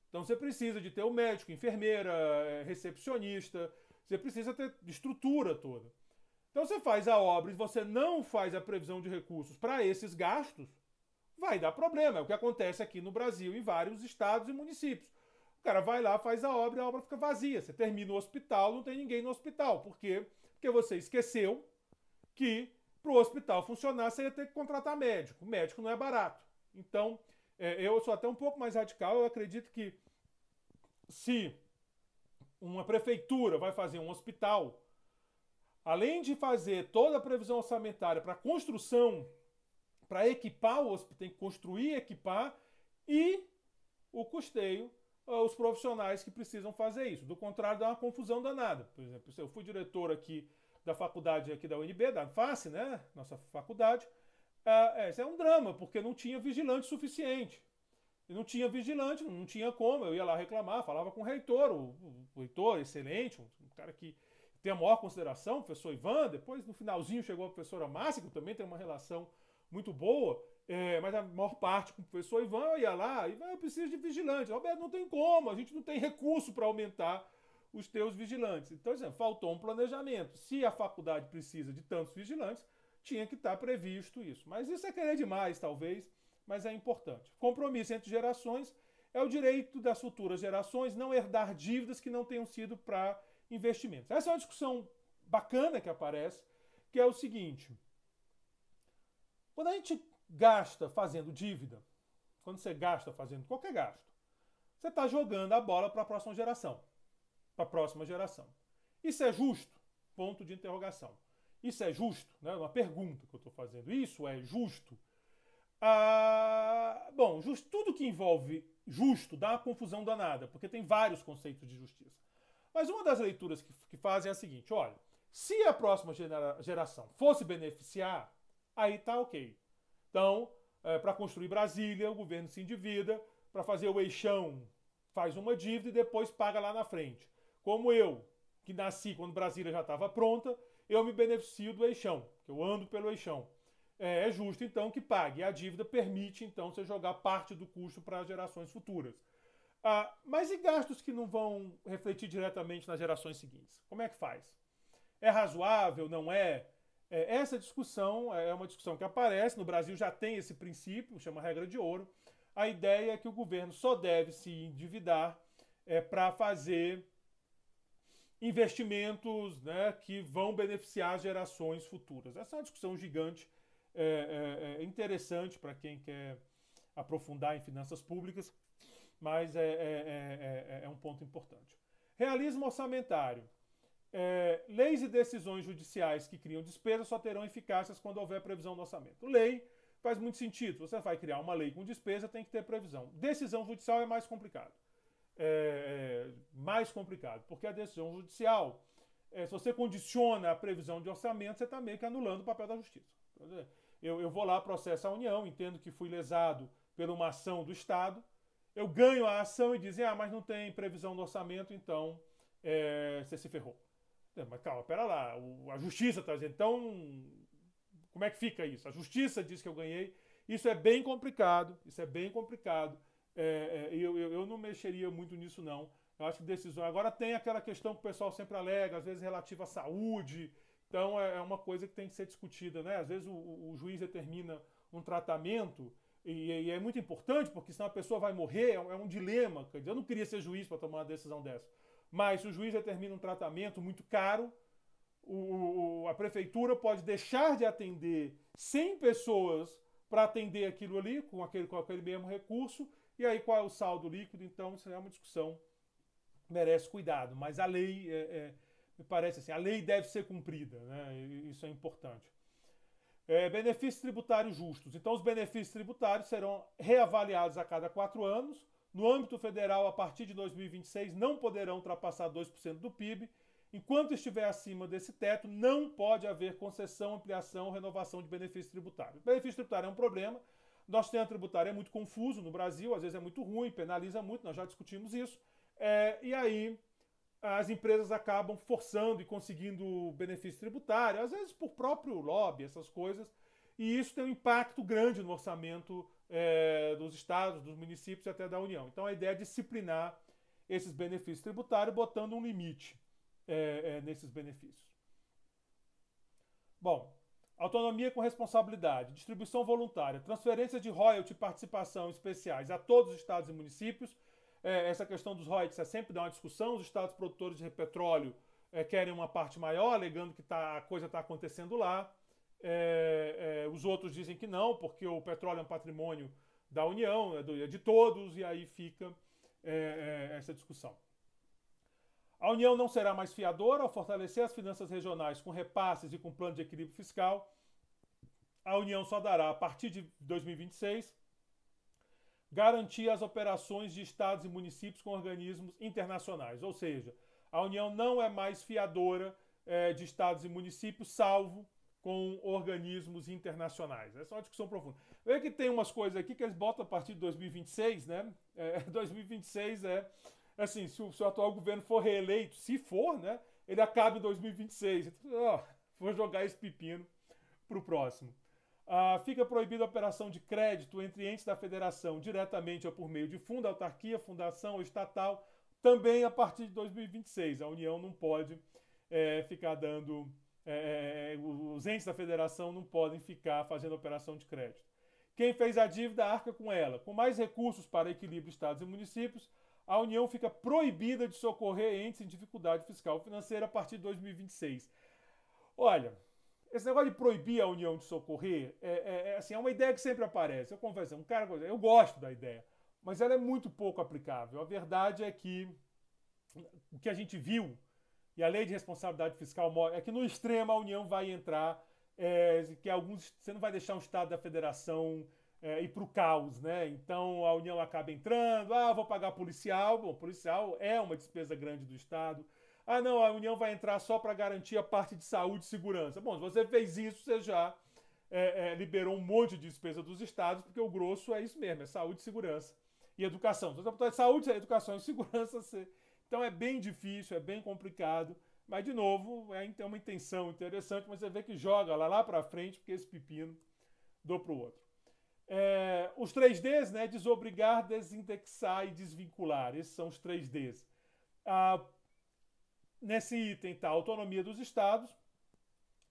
Então você precisa de ter o um médico, enfermeira, é, recepcionista, você precisa ter estrutura toda. Então você faz a obra e você não faz a previsão de recursos para esses gastos, vai dar problema. É o que acontece aqui no Brasil, em vários estados e municípios. O cara vai lá, faz a obra e a obra fica vazia. Você termina o hospital, não tem ninguém no hospital. Por quê? Porque você esqueceu que para o hospital funcionar você ia ter que contratar médico. O médico não é barato. Então, é, eu sou até um pouco mais radical. Eu acredito que se uma prefeitura vai fazer um hospital, além de fazer toda a previsão orçamentária para construção, para equipar o hospital, tem que construir, equipar e o custeio ah, os profissionais que precisam fazer isso. Do contrário, dá uma confusão danada. Por exemplo, eu fui diretor aqui da faculdade aqui da UNB, da FACE, né? Nossa faculdade. Ah, é, isso é um drama, porque não tinha vigilante suficiente não tinha vigilante, não tinha como. Eu ia lá reclamar, falava com o reitor, o, o reitor excelente, um, um cara que tem a maior consideração, o professor Ivan. Depois, no finalzinho, chegou a professora Márcia, que também tem uma relação muito boa. É, mas a maior parte com o professor Ivan, eu ia lá, Ivan, eu preciso de vigilante. Roberto, não tem como, a gente não tem recurso para aumentar os teus vigilantes. Então, assim, faltou um planejamento. Se a faculdade precisa de tantos vigilantes, tinha que estar tá previsto isso. Mas isso é querer demais, talvez mas é importante. Compromisso entre gerações é o direito das futuras gerações não herdar dívidas que não tenham sido para investimentos. Essa é uma discussão bacana que aparece, que é o seguinte: quando a gente gasta fazendo dívida, quando você gasta fazendo qualquer gasto, você está jogando a bola para a próxima geração. Para a próxima geração. Isso é justo? Ponto de interrogação. Isso é justo? Né? Uma pergunta que eu estou fazendo. Isso é justo? Ah, bom, just, tudo que envolve justo dá uma confusão danada, porque tem vários conceitos de justiça. Mas uma das leituras que, que fazem é a seguinte: olha, se a próxima geração fosse beneficiar, aí tá ok. Então, é, eh, para construir Brasília, o governo se endivida, para fazer o eixão, faz uma dívida e depois paga lá na frente. Como eu, que nasci quando Brasília já estava pronta, eu me beneficio do eixão, que eu ando pelo eixão. É, é, justo então que pague. A dívida permite então você jogar parte do custo para gerações futuras. Ah, mas e gastos que não vão refletir diretamente nas gerações seguintes? Como é que faz? É razoável? Não é? é essa discussão é, é uma discussão que aparece. No Brasil já tem esse princípio, chama regra de ouro. A ideia é que o governo só deve se endividar é, para fazer investimentos né, que vão beneficiar gerações futuras. Essa é uma discussão gigante é, é, é interessante para quem quer aprofundar em finanças públicas, mas é é, é, é um ponto importante. Realismo orçamentário. É, leis e decisões judiciais que criam despesas só terão eficácias quando houver previsão no orçamento. Lei faz muito sentido. Você vai criar uma lei com despesa, tem que ter previsão. Decisão judicial é mais complicado. É, é, mais complicado, porque a decisão judicial, se você condiciona a previsão de orçamento, você está meio que anulando o papel da justiça. Eu, eu vou lá, processo a União, entendo que fui lesado por uma ação do Estado, eu ganho a ação e dizem, ah, mas não tem previsão no orçamento, então é, você se ferrou. É, mas calma, pera lá, a justiça está dizendo, então como é que fica isso? A justiça diz que eu ganhei, isso é bem complicado, isso é bem complicado. É, é, eu, eu, eu, não mexeria muito nisso, não. Eu acho que decisão. Agora tem aquela questão que o pessoal sempre alega, às vezes relativa à saúde, então é, é uma coisa que tem que ser discutida, né? Às vezes o, o juiz determina um tratamento e, e, é muito importante, porque senão a pessoa vai morrer, é um, é um dilema. Eu não queria ser juiz para tomar uma decisão dessa. Mas se o juiz determina um tratamento muito caro, o, o, a prefeitura pode deixar de atender 100 pessoas para atender aquilo ali, com aquele, com aquele mesmo recurso, e aí qual é o saldo líquido? Então, isso é uma discussão merece cuidado, mas a lei é, é me parece assim, a lei deve ser cumprida, né? isso é importante. É, benefícios tributários justos. Então, os benefícios tributários serão reavaliados a cada quatro anos. No âmbito federal, a partir de 2026, não poderão ultrapassar 2% do PIB. Enquanto estiver acima desse teto, não pode haver concessão, ampliação ou renovação de benefício tributário. O benefício tributário é um problema. Nosso sistema tributário é muito confuso no Brasil, às vezes é muito ruim, penaliza muito, nós já discutimos isso. É, e aí as empresas acabam forçando e conseguindo benefício tributário, às vezes por próprio lobby, essas coisas, e isso tem um impacto grande no orçamento é, dos estados, dos municípios e até da União. Então a ideia é disciplinar esses benefícios tributários, botando um limite é, é, nesses benefícios. Bom, autonomia com responsabilidade, distribuição voluntária, transferência de royalty e participação especiais a todos os estados e municípios é, essa questão dos royalties é sempre dá uma discussão. Os estados produtores de petróleo é, querem uma parte maior, alegando que tá, a coisa está acontecendo lá. É, é, os outros dizem que não, porque o petróleo é um patrimônio da União, é, do, é de todos, e aí fica é, essa discussão. A União não será mais fiadora ao fortalecer as finanças regionais com repasses e com plano de equilíbrio fiscal. A União só dará, a partir de 2026, garantir as operações de estados e municípios com organismos internacionais. Ou seja, a União não é mais fiadora é, de estados e municípios, salvo com organismos internacionais. Essa é uma discussão profunda. Vê que tem umas coisas aqui que eles botam a partir de 2026, né? É, 2026 é, é assim, se o, se o, atual governo for reeleito, se for, né? Ele acaba em 2026. Então, ó, vou jogar esse pepino pro próximo. Ah, fica proibida a operação de crédito entre entes da federação, diretamente ou por meio de fundo, autarquia, fundação ou estatal, também a partir de 2026. A União não pode é, ficar dando. É, os entes da federação não podem ficar fazendo operação de crédito. Quem fez a dívida arca com ela. Com mais recursos para equilíbrio estados e municípios, a União fica proibida de socorrer entes em dificuldade fiscal financeira a partir de 2026. Olha, esse negócio de proibir a união de socorrer é, é, é, assim, é uma ideia que sempre aparece. Eu confesso, é um cara, eu gosto da ideia, mas ela é muito pouco aplicável. A verdade é que o que a gente viu e a lei de responsabilidade fiscal é que no extremo a união vai entrar, é, que alguns você não vai deixar um estado da federação é, ir para o caos, né? Então a união acaba entrando, ah, vou pagar policial. Bom, policial é uma despesa grande do estado ah, não, a União vai entrar só para garantir a parte de saúde e segurança. Bom, se você fez isso, você já é, é, liberou um monte de despesa dos estados, porque o grosso é isso mesmo: é saúde, segurança e educação. Se você saúde, educação e segurança. Você... Então, é bem difícil, é bem complicado. Mas, de novo, é uma intenção interessante, mas você vê que joga lá, lá para frente, porque esse pepino do para o outro. É, os 3Ds, né? Desobrigar, desindexar e desvincular. Esses são os 3Ds. A ah, Nesse item está a autonomia dos estados,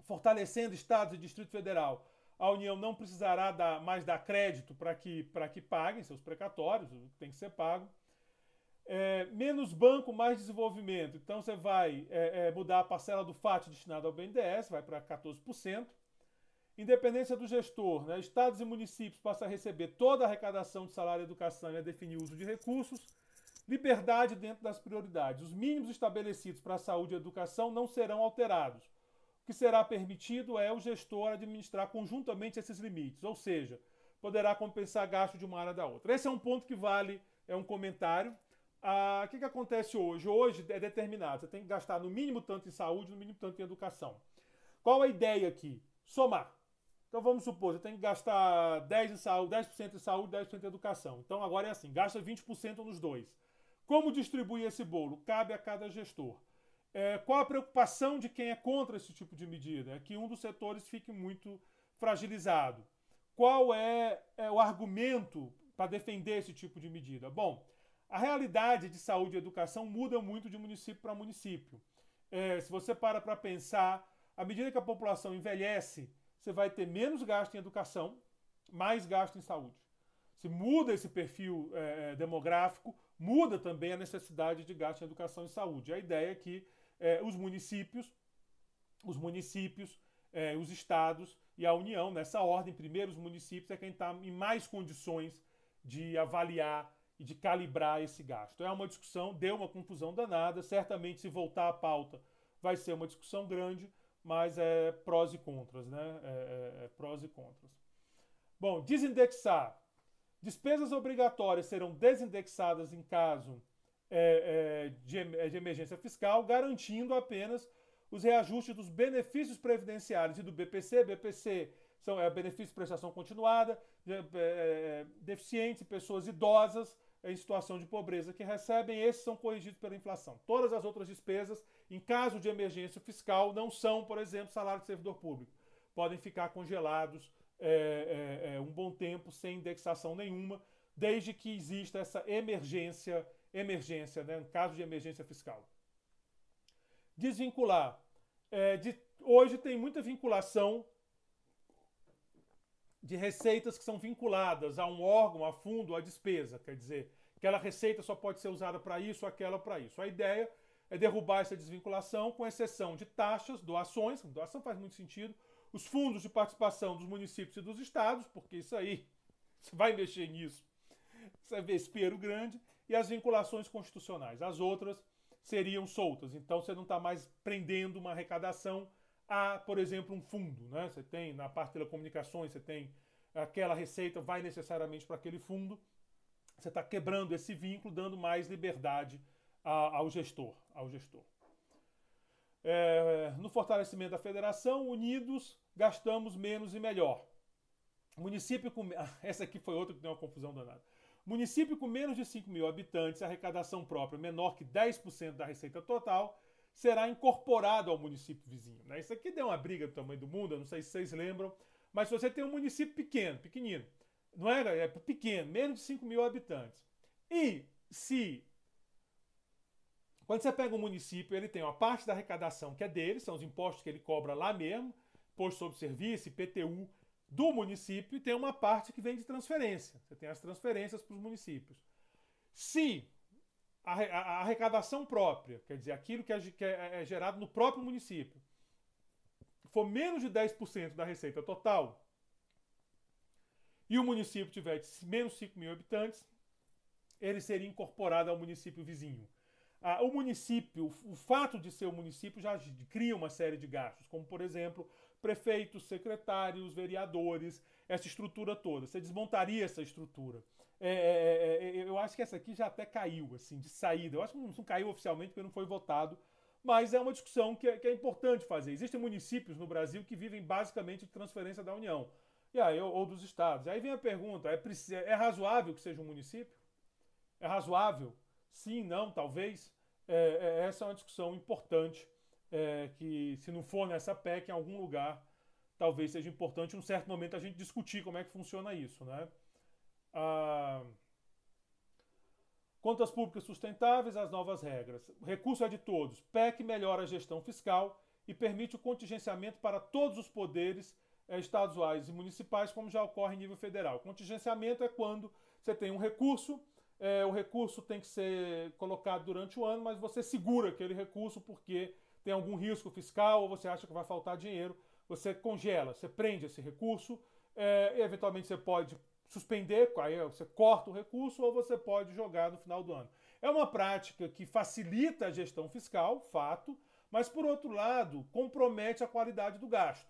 fortalecendo estados e Distrito Federal. A União não precisará dar, mais dar crédito para que, que paguem seus precatórios, tem que ser pago. É, menos banco, mais desenvolvimento. Então você vai é, é, mudar a parcela do FAT destinada ao BNDES, vai para 14%. Independência do gestor, né? estados e municípios passam a receber toda a arrecadação de salário, educação e a definir o uso de recursos. Liberdade dentro das prioridades. Os mínimos estabelecidos para a saúde e educação não serão alterados. O que será permitido é o gestor administrar conjuntamente esses limites, ou seja, poderá compensar gasto de uma área da outra. Esse é um ponto que vale, é um comentário. Ah, o que, que acontece hoje? Hoje é determinado, você tem que gastar no mínimo tanto em saúde, no mínimo tanto em educação. Qual a ideia aqui? Somar. Então vamos supor, você tem que gastar 10% em saúde, 10% em saúde, 10% em educação. Então agora é assim, gasta 20% nos dois. Como distribuir esse bolo? Cabe a cada gestor. É, qual a preocupação de quem é contra esse tipo de medida? É que um dos setores fique muito fragilizado. Qual é, é o argumento para defender esse tipo de medida? Bom, a realidade de saúde e educação muda muito de município para município. É, se você para para pensar, à medida que a população envelhece, você vai ter menos gasto em educação, mais gasto em saúde. Se muda esse perfil é, é demográfico, muda também a necessidade de gasto em educação e saúde. A ideia é que eh, os municípios, os municípios, eh, os estados e a União, nessa ordem, primeiro os municípios, é quem está em mais condições de avaliar e de calibrar esse gasto. É uma discussão, deu uma confusão danada, certamente se voltar à pauta vai ser uma discussão grande, mas é prós e contras, né? É, é, é prós e contras. Bom, desindexar. Despesas obrigatórias serão desindexadas em caso é, é, de, é, de emergência fiscal, garantindo apenas os reajustes dos benefícios previdenciários e do BPC. BPC são é, benefícios de prestação continuada, é, é, é, deficientes, pessoas idosas em situação de pobreza que recebem, esses são corrigidos pela inflação. Todas as outras despesas, em caso de emergência fiscal, não são, por exemplo, salário de servidor público. Podem ficar congelados é, é, é, um bom tempo sem indexação nenhuma, desde que exista essa emergência, emergência, né, um caso de emergência fiscal. Desvincular. É, de, hoje tem muita vinculação de receitas que são vinculadas a um órgão, a fundo, a despesa. Quer dizer, aquela receita só pode ser usada para isso, aquela para isso. A ideia é derrubar essa desvinculação, com exceção de taxas, doações, doação faz muito sentido, os fundos de participação dos municípios e dos estados, porque isso aí, você vai mexer nisso, isso é vespeiro grande, e as vinculações constitucionais. As outras seriam soltas, então você não está mais prendendo uma arrecadação a, por exemplo, um fundo. Né? Você tem, na parte de telecomunicações, você tem aquela receita, vai necessariamente para aquele fundo, você está quebrando esse vínculo, dando mais liberdade a, ao gestor, ao gestor é, no fortalecimento da federação, unidos gastamos menos e melhor. Município com. Essa aqui foi outra que deu uma confusão danada. Município com menos de 5 mil habitantes, arrecadação própria menor que 10% da receita total, será incorporado ao município vizinho. Né? Isso aqui deu uma briga do tamanho do mundo, eu não sei se vocês lembram, mas se você tem um município pequeno, pequenino, não é, é pequeno, menos de 5 mil habitantes, e se quando você pega o um município, ele tem uma parte da arrecadação que é dele, são os impostos que ele cobra lá mesmo, imposto sobre serviço, PTU do município, e tem uma parte que vem de transferência. Você tem as transferências para os municípios. Se a arrecadação própria, quer dizer, aquilo que é, é, é gerado no próprio município, for menos de 10% da receita total, e o município tiver menos 5 mil habitantes, ele seria incorporado ao município vizinho. Ah, o município, o fato de ser um município já cria uma série de gastos, como por exemplo, prefeitos, secretários, vereadores, essa estrutura toda. Você desmontaria essa estrutura. É, é, é, é, é eu acho que essa aqui já até caiu, assim, de saída. Eu acho que não caiu oficialmente porque não foi votado, mas é uma discussão que é, que é importante fazer. Existem municípios no Brasil que vivem basicamente de transferência da União e aí, ou, ou dos estados. Aí vem a pergunta: é, é razoável que seja um município? É razoável? Sim, não, talvez. É, é, essa é uma discussão importante é, que, se não for nessa PEC, em algum lugar, talvez seja importante, em um certo momento, a gente discutir como é que funciona isso. Né? Ah, contas públicas sustentáveis, as novas regras. Recurso é de todos. PEC melhora a gestão fiscal e permite o contingenciamento para todos os poderes é, estaduais e municipais, como já ocorre em nível federal. Contingenciamento é quando você tem um recurso é, o recurso tem que ser colocado durante o ano, mas você segura aquele recurso porque tem algum risco fiscal ou você acha que vai faltar dinheiro, você congela, você prende esse recurso, é, e eventualmente você pode suspender, aí você corta o recurso ou você pode jogar no final do ano. É uma prática que facilita a gestão fiscal, fato, mas por outro lado compromete a qualidade do gasto.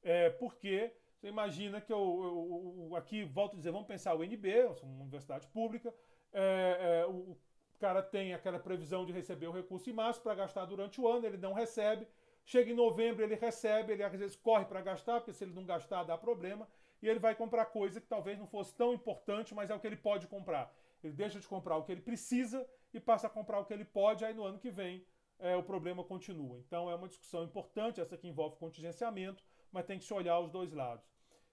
É, porque você imagina que eu, eu, eu, aqui, volto a dizer, vamos pensar o UNB, uma universidade pública, é, é, o cara tem aquela previsão de receber o recurso em março para gastar durante o ano, ele não recebe. Chega em novembro, ele recebe, ele às vezes corre para gastar, porque se ele não gastar dá problema, e ele vai comprar coisa que talvez não fosse tão importante, mas é o que ele pode comprar. Ele deixa de comprar o que ele precisa e passa a comprar o que ele pode, aí no ano que vem é, o problema continua. Então é uma discussão importante, essa que envolve contingenciamento, mas tem que se olhar os dois lados.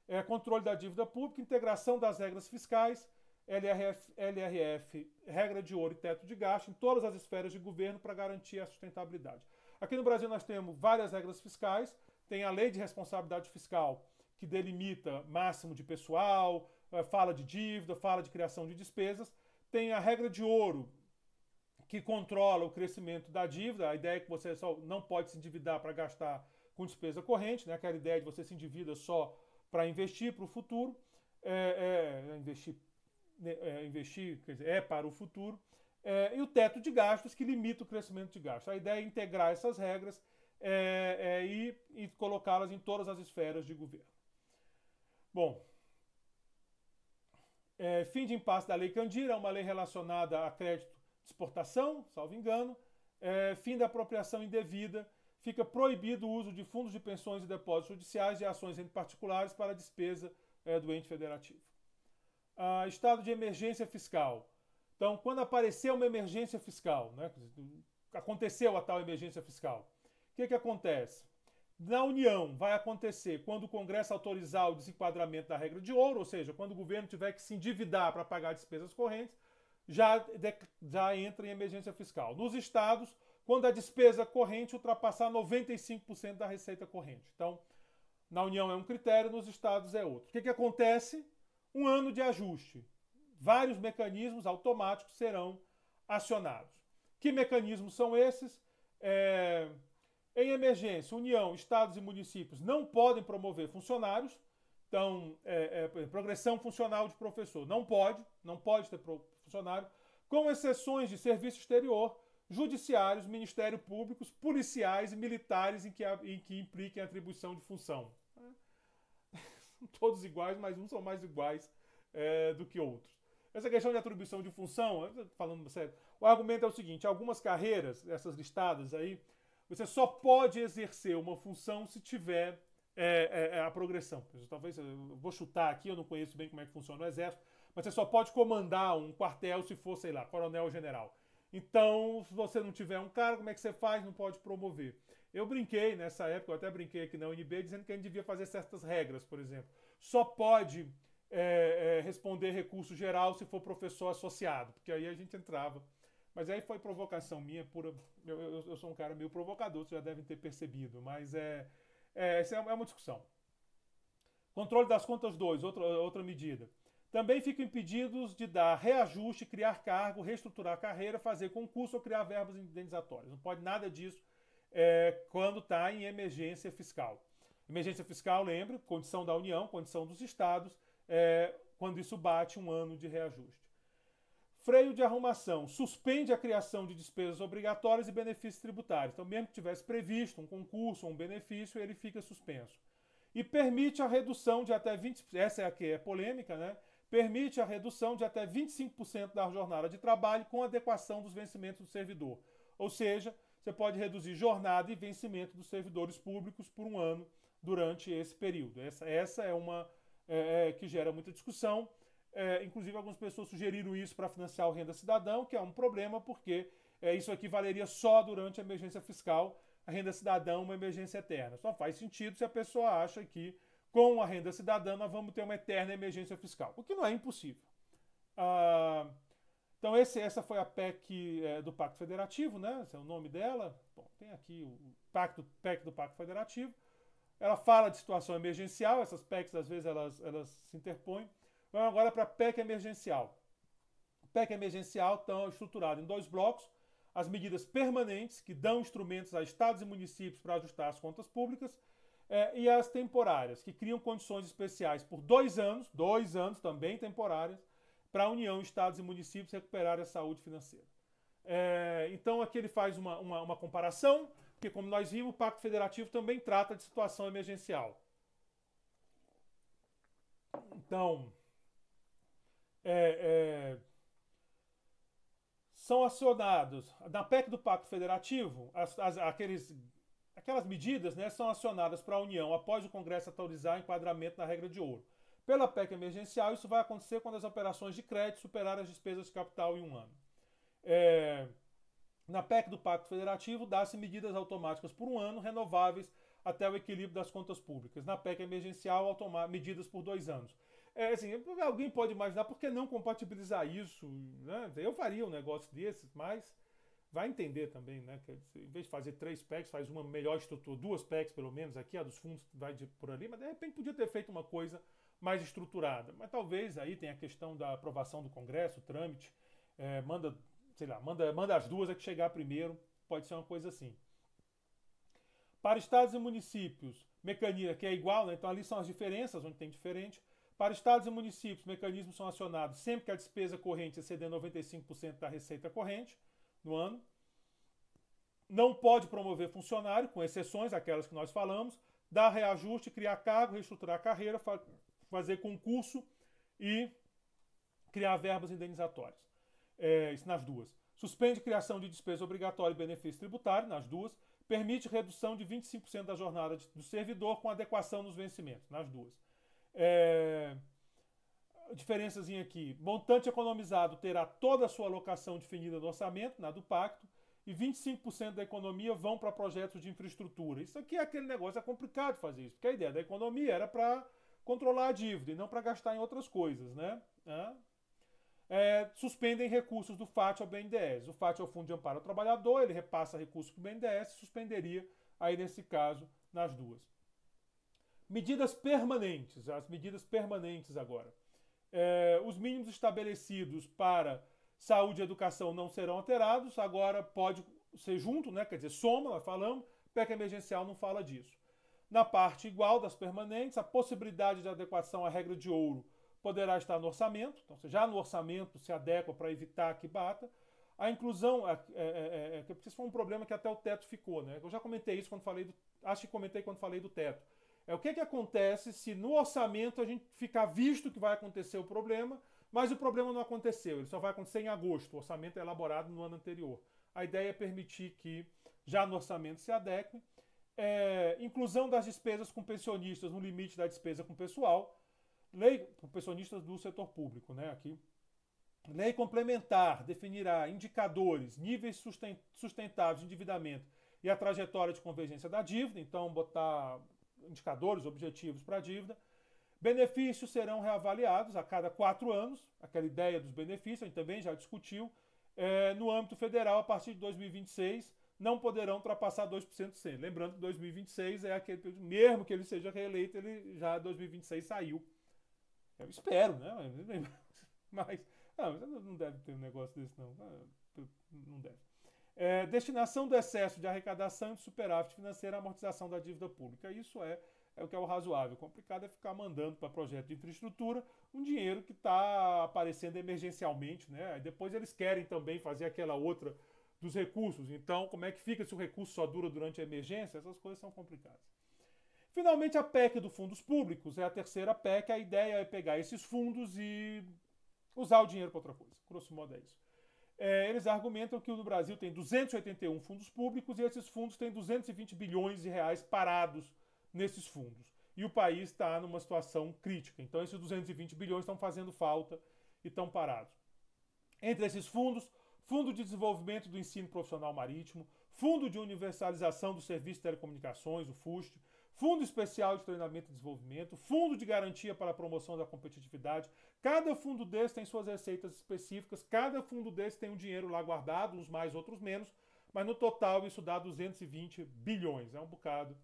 É, controle da dívida pública, integração das regras fiscais, LRF, LRF, regra de ouro e teto de gasto em todas as esferas de governo para garantir a sustentabilidade. Aqui no Brasil nós temos várias regras fiscais, tem a lei de responsabilidade fiscal, que delimita máximo de pessoal, eh, fala de dívida, fala de criação de despesas, tem a regra de ouro, que controla o crescimento da dívida, a ideia é que você só não pode se endividar para gastar com despesa corrente, né? aquela ideia de você se endivida só para investir para o futuro, é, é, investir né, é, investir, quer dizer, é para o futuro, é, e o teto de gastos que limita o crescimento de gastos. A ideia é integrar essas regras é, é e, e colocá-las em todas as esferas de governo. Bom, é, fim de impasse da Lei Candira, é uma lei relacionada a crédito de exportação, salvo engano, é, fim da apropriação indevida, fica proibido o uso de fundos de pensões e depósitos judiciais e ações entre particulares para despesa do ente federativo. Ah, estado de emergência fiscal. Então, quando apareceu uma emergência fiscal, né, aconteceu a tal emergência fiscal, o que, que acontece? Na União, vai acontecer quando o Congresso autorizar o desenquadramento da regra de ouro, ou seja, quando o governo tiver que se endividar para pagar despesas correntes, já, de, já entra em emergência fiscal. Nos estados, quando a despesa corrente ultrapassar 95% da receita corrente. Então, na União é um critério, nos estados é outro. O que, que acontece? um ano de ajuste. Vários mecanismos automáticos serão acionados. Que mecanismos são esses? É... Em emergência, União, estados e municípios não podem promover funcionários. Então, é, é, progressão funcional de professor não pode, não pode ter funcionário, com exceções de serviço exterior, judiciários, ministério públicos, policiais e militares em que, em que impliquem atribuição de função. todos iguais, mas uns são mais iguais é, do que outros. Essa questão de atribuição de função, falando sério, o argumento é o seguinte: algumas carreiras, essas listadas aí, você só pode exercer uma função se tiver é, é, é a progressão. Talvez eu vou chutar aqui, eu não conheço bem como é que funciona o exército, mas você só pode comandar um quartel se for, sei lá, coronel ou general. Então, se você não tiver um cargo, como é que você faz? Não pode promover. Eu brinquei nessa época, eu até brinquei aqui na UNB, dizendo que a gente devia fazer certas regras, por exemplo. Só pode é, é, responder recurso geral se for professor associado, porque aí a gente entrava. Mas aí foi provocação minha, pura. Eu, eu, eu sou um cara meio provocador, vocês já devem ter percebido, mas é, é, essa é, é uma discussão. Controle das contas 2, outra, outra medida. Também ficam impedidos de dar reajuste, criar cargo, reestruturar carreira, fazer concurso ou criar verbas indenizatórias. Não pode nada disso é, quando está em emergência fiscal. Emergência fiscal, lembra, condição da União, condição dos estados, é, quando isso bate um ano de reajuste. Freio de arrumação. Suspende a criação de despesas obrigatórias e benefícios tributários. Então, mesmo que tivesse previsto um concurso ou um benefício, ele fica suspenso. E permite a redução de até 20%. Essa é a que é polêmica, né? Permite a redução de até 25% da jornada de trabalho com adequação dos vencimentos do servidor. Ou seja, você pode reduzir jornada e vencimento dos servidores públicos por um ano durante esse período. Essa, essa é uma é, é, que gera muita discussão. É, inclusive, algumas pessoas sugeriram isso para financiar o Renda Cidadão, que é um problema, porque é, isso aqui valeria só durante a emergência fiscal. A Renda Cidadão é uma emergência eterna. Só faz sentido se a pessoa acha que com a renda cidadã, nós vamos ter uma eterna emergência fiscal, o que não é impossível. Ah, então, esse, essa foi a PEC é, do Pacto Federativo, né? Esse é o nome dela. Bom, tem aqui o pacto, PEC do Pacto Federativo. Ela fala de situação emergencial, essas PECs às vezes elas, elas se interpõem. Vamos agora para a PEC emergencial. A PEC emergencial está então, é estruturada em dois blocos. As medidas permanentes, que dão instrumentos a estados e municípios para ajustar as contas públicas, é, e as temporárias, que criam condições especiais por dois anos, dois anos também temporárias, para a União, Estados e municípios recuperarem a saúde financeira. É, então aqui ele faz uma, uma, uma comparação, porque como nós vimos, o Pacto Federativo também trata de situação emergencial. Então, é, é, são acionados, na PEC do Pacto Federativo, as, as, aqueles Aquelas medidas né, são acionadas para a União após o Congresso autorizar o enquadramento na regra de ouro. Pela PEC emergencial, isso vai acontecer quando as operações de crédito superarem as despesas de capital em um ano. É, na PEC do Pacto Federativo, dá-se medidas automáticas por um ano, renováveis até o equilíbrio das contas públicas. Na PEC emergencial, medidas por dois anos. É, assim, alguém pode imaginar por que não compatibilizar isso? Né? Eu faria um negócio desses, mas vai entender também, né? Que em vez de fazer três packs, faz uma melhor estrutura, duas packs pelo menos aqui, a dos fundos vai de, por ali, mas de repente podia ter feito uma coisa mais estruturada. Mas talvez aí tem a questão da aprovação do Congresso, trâmite, é, manda, sei lá, manda, manda as duas a que chegar primeiro, pode ser uma coisa assim. Para estados e municípios, mecanismo que é igual, né? então ali são as diferenças, onde tem diferente. Para estados e municípios, mecanismos são acionados sempre que a despesa corrente exceder 95% da receita corrente no ano. Não pode promover funcionário, com exceções aquelas que nós falamos, dar reajuste, criar cargo, reestruturar a carreira, fa fazer concurso e criar verbas indenizatórias. É, isso nas duas. Suspende criação de despesa obrigatória e benefício tributário, nas duas. Permite redução de 25% da jornada de, do servidor com adequação nos vencimentos, nas duas. É, diferençazinha aqui. Montante economizado terá toda a sua alocação definida no orçamento, na do pacto, e 25% da economia vão para projetos de infraestrutura. Isso aqui é aquele negócio, é complicado fazer isso, porque a ideia da economia era para controlar a dívida e não para gastar em outras coisas, né? É, suspendem recursos do FAT ao BNDES. O FAT é o Fundo de Amparo ao Trabalhador, ele repassa recursos para o BNDES, suspenderia aí nesse caso nas duas. Medidas permanentes, as medidas permanentes agora. É, os mínimos estabelecidos para saúde e educação não serão alterados, agora pode ser junto, né? quer dizer, soma, nós falamos, PEC emergencial não fala disso. Na parte igual das permanentes, a possibilidade de adequação à regra de ouro poderá estar no orçamento, então já no orçamento se adequa para evitar que bata. A inclusão, é é, é, é, é, porque isso foi um problema que até o teto ficou, né? Eu já comentei isso quando falei do. Acho que comentei quando falei do teto é o que, é que acontece se no orçamento a gente ficar visto que vai acontecer o problema, mas o problema não aconteceu, ele só vai acontecer em agosto, o orçamento é elaborado no ano anterior. A ideia é permitir que já no orçamento se adeque. É, inclusão das despesas com pensionistas no limite da despesa com pessoal, lei com pensionistas do setor público, né? Aqui. Lei complementar definirá indicadores, níveis sustentáveis de endividamento e a trajetória de convergência da dívida. Então, botar indicadores, objetivos para a dívida. Benefícios serão reavaliados a cada quatro anos, aquela ideia dos benefícios, a gente também já discutiu. É, no âmbito federal, a partir de 2026, não poderão ultrapassar 2% sem. Lembrando que 2026 é aquele período, mesmo que ele seja reeleito, ele já 2026 saiu. Eu espero, né? Mas não, não deve ter um negócio desse, não. Ah, não deve. É, destinação do excesso de arrecadação e de superávit financeiro à amortização da dívida pública. Isso é, é o que é o razoável. O complicado é ficar mandando para projeto de infraestrutura um dinheiro que está aparecendo emergencialmente, né? depois eles querem também fazer aquela outra dos recursos. Então, como é que fica se o recurso só dura durante a emergência? Essas coisas são complicadas. Finalmente, a PEC do fundos públicos é a terceira PEC. A ideia é pegar esses fundos e usar o dinheiro para outra coisa. Grosso modo é isso. É, eles argumentam que o Brasil tem 281 fundos públicos e esses fundos têm 220 bilhões de reais parados nesses fundos. E o país está numa situação crítica. Então, esses 220 bilhões estão fazendo falta e estão parados. Entre esses fundos, Fundo de Desenvolvimento do Ensino Profissional Marítimo, Fundo de Universalização do Serviço de Telecomunicações, o FUST, Fundo Especial de Treinamento e Desenvolvimento, Fundo de Garantia para a Promoção da Competitividade. Cada fundo desse tem suas receitas específicas, cada fundo desse tem um dinheiro lá guardado, uns mais, outros menos, mas no total isso dá 220 bilhões, é um bocado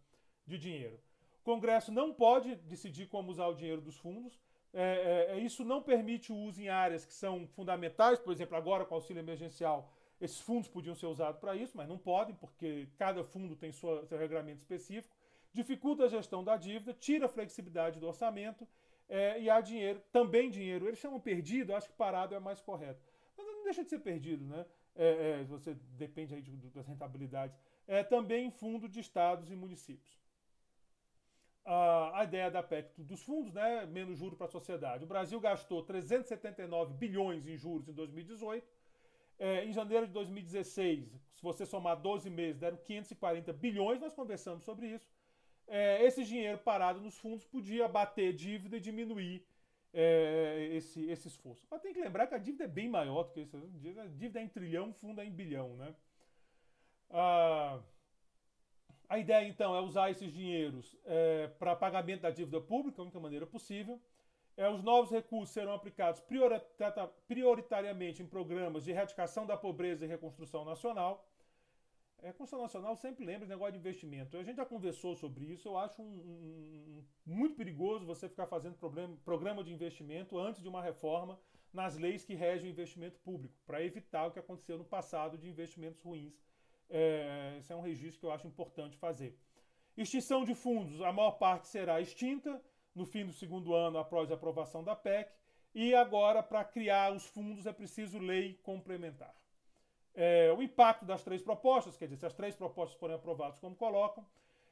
de dinheiro. O Congresso não pode decidir como usar o dinheiro dos fundos, é, é, é, isso não permite o uso em áreas que são fundamentais, por exemplo, agora com o auxílio emergencial, esses fundos podiam ser usados para isso, mas não podem, porque cada fundo tem sua, seu regulamento específico dificulta a gestão da dívida, tira a flexibilidade do orçamento é, e há dinheiro, também dinheiro. Eles chamam perdido, acho que parado é mais correto. Mas não deixa de ser perdido, né? É, é, você depende aí de, das rentabilidades. É, também em fundo de estados e municípios. Ah, a ideia da PEC dos fundos, né? Menos juros para a sociedade. O Brasil gastou 379 bilhões em juros em 2018. É, em janeiro de 2016, se você somar 12 meses, deram 540 bilhões. Nós conversamos sobre isso é, esse dinheiro parado nos fundos podia bater dívida e diminuir é, esse, esse esforço. Mas tem que lembrar que a dívida é bem maior do que isso. A dívida é em trilhão, o fundo é em bilhão, né? Ah, a ideia, então, é usar esses dinheiros é, para pagamento da dívida pública, a única maneira possível. É, os novos recursos serão aplicados prioritariamente em programas de erradicação da pobreza e reconstrução nacional. É, Constituição nacional sempre lembra o negócio de investimento. A gente já conversou sobre isso. Eu acho um, um, muito perigoso você ficar fazendo problema, programa de investimento antes de uma reforma nas leis que regem o investimento público, para evitar o que aconteceu no passado de investimentos ruins. É, esse é um registro que eu acho importante fazer. Extinção de fundos: a maior parte será extinta no fim do segundo ano após a aprovação da PEC. E agora, para criar os fundos, é preciso lei complementar é, o impacto das três propostas, quer dizer, se as três propostas forem aprovadas como colocam,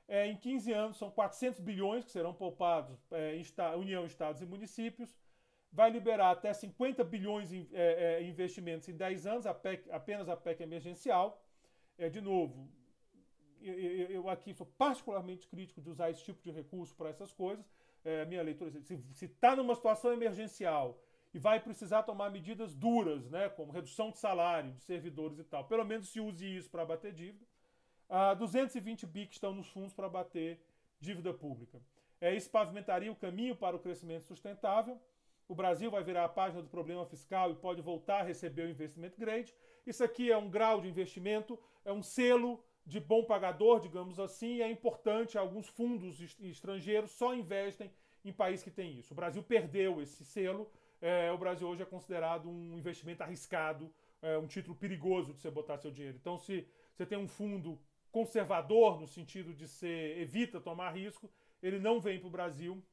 é, em 15 anos são 400 bilhões que serão poupados é, em esta, União, Estados e municípios, vai liberar até 50 bilhões em é, é investimentos em 10 anos, a PEC, apenas a PEC emergencial. É, de novo, eu, eu, aqui sou particularmente crítico de usar esse tipo de recurso para essas coisas. É, minha leitura, assim, se está numa situação emergencial e vai precisar tomar medidas duras, né, como redução de salário de servidores e tal. Pelo menos se use isso para bater dívida. Ah, 220 bi que estão nos fundos para bater dívida pública. É, isso pavimentaria o caminho para o crescimento sustentável. O Brasil vai virar a página do problema fiscal e pode voltar a receber o investimento grade. Isso aqui é um grau de investimento, é um selo de bom pagador, digamos assim, é importante. Alguns fundos estrangeiros só investem em países que têm isso. O Brasil perdeu esse selo é, o Brasil hoje é considerado um investimento arriscado, é, um título perigoso de você botar seu dinheiro. Então, se você tem um fundo conservador, no sentido de ser evita tomar risco, ele não vem para o Brasil,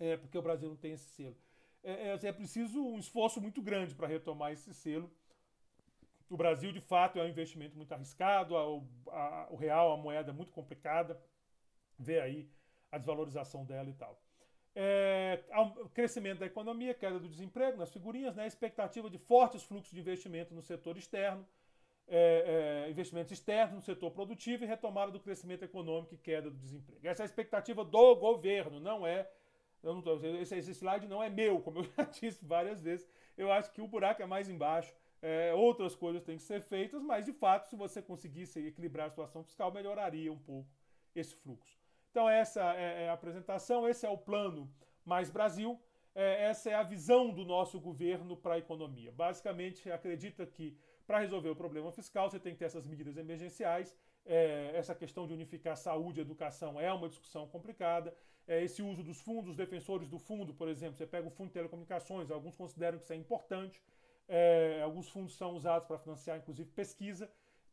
é, porque o Brasil não tem esse selo. É, é, assim, é preciso um esforço muito grande para retomar esse selo. O Brasil, de fato, é um investimento muito arriscado, a, a, o real, a moeda é muito complicada, vê aí a desvalorização dela e tal é, crescimento da economia, queda do desemprego, nas figurinhas, né, expectativa de fortes fluxos de investimento no setor externo, é, é, investimentos externos no setor produtivo e retomada do crescimento econômico e queda do desemprego. Essa é a expectativa do governo, não é. Não tô, esse, esse, slide não é meu, como eu já disse várias vezes. Eu acho que o buraco é mais embaixo. É, outras coisas têm que ser feitas, mas de fato, se você conseguisse equilibrar a situação fiscal, melhoraria um pouco esse fluxo. Então, essa é, é a apresentação, esse é o plano mais Brasil. É, essa é a visão do nosso governo para a economia. Basicamente, acredita que para resolver o problema fiscal você tem que ter essas medidas emergenciais. É, essa questão de unificar saúde e educação é uma discussão complicada. esse uso dos fundos, os defensores do fundo, por exemplo, você pega o fundo de telecomunicações, alguns consideram que isso é importante. alguns fundos são usados para financiar, inclusive, pesquisa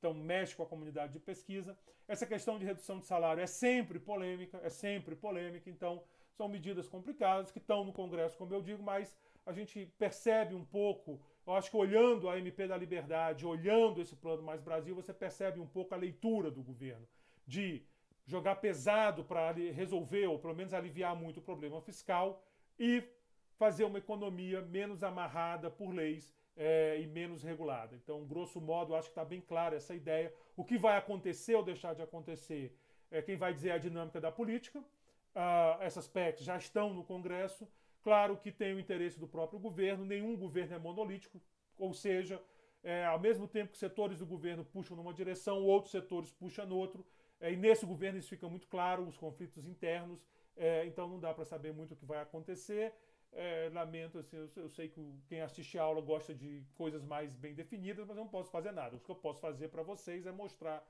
então mexe com a comunidade de pesquisa. Essa questão de redução de salário é sempre polêmica, é sempre polêmica, então são medidas complicadas que estão no Congresso, como eu digo, mas a gente percebe um pouco, eu acho que olhando a MP da Liberdade, olhando esse plano Mais Brasil, você percebe um pouco a leitura do governo de jogar pesado para resolver ou pelo menos aliviar muito o problema fiscal e fazer uma economia menos amarrada por leis é, e menos regulada. Então, grosso modo, acho que está bem clara essa ideia. O que vai acontecer ou deixar de acontecer é quem vai dizer a dinâmica da política. Ah, essas PECs já estão no Congresso. Claro que tem o interesse do próprio governo, nenhum governo é monolítico, ou seja, é, ao mesmo tempo que setores do governo puxam numa direção, outros setores puxam no outro. É, e nesse governo isso fica muito claro, os conflitos internos, é, então não dá para saber muito o que vai acontecer é, lamento, assim, eu, eu, sei que quem assiste a aula gosta de coisas mais bem definidas, mas eu não posso fazer nada. O que eu posso fazer para vocês é mostrar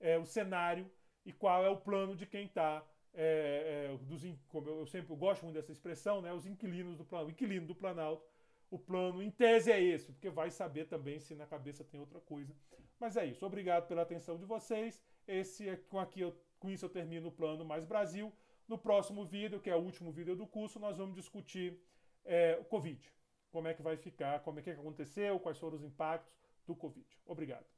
é, o cenário e qual é o plano de quem está. É, é, dos, como eu, sempre gosto muito dessa expressão, né, os inquilinos do plano, inquilino do Planalto, o plano em tese é esse, porque vai saber também se na cabeça tem outra coisa. Mas é isso. Obrigado pela atenção de vocês. Esse é, com aqui eu, com isso eu termino o plano Mais Brasil. No próximo vídeo, que é o último vídeo do curso, nós vamos discutir é, o Covid. Como é que vai ficar, como é que é aconteceu, quais foram os impactos do Covid. Obrigado.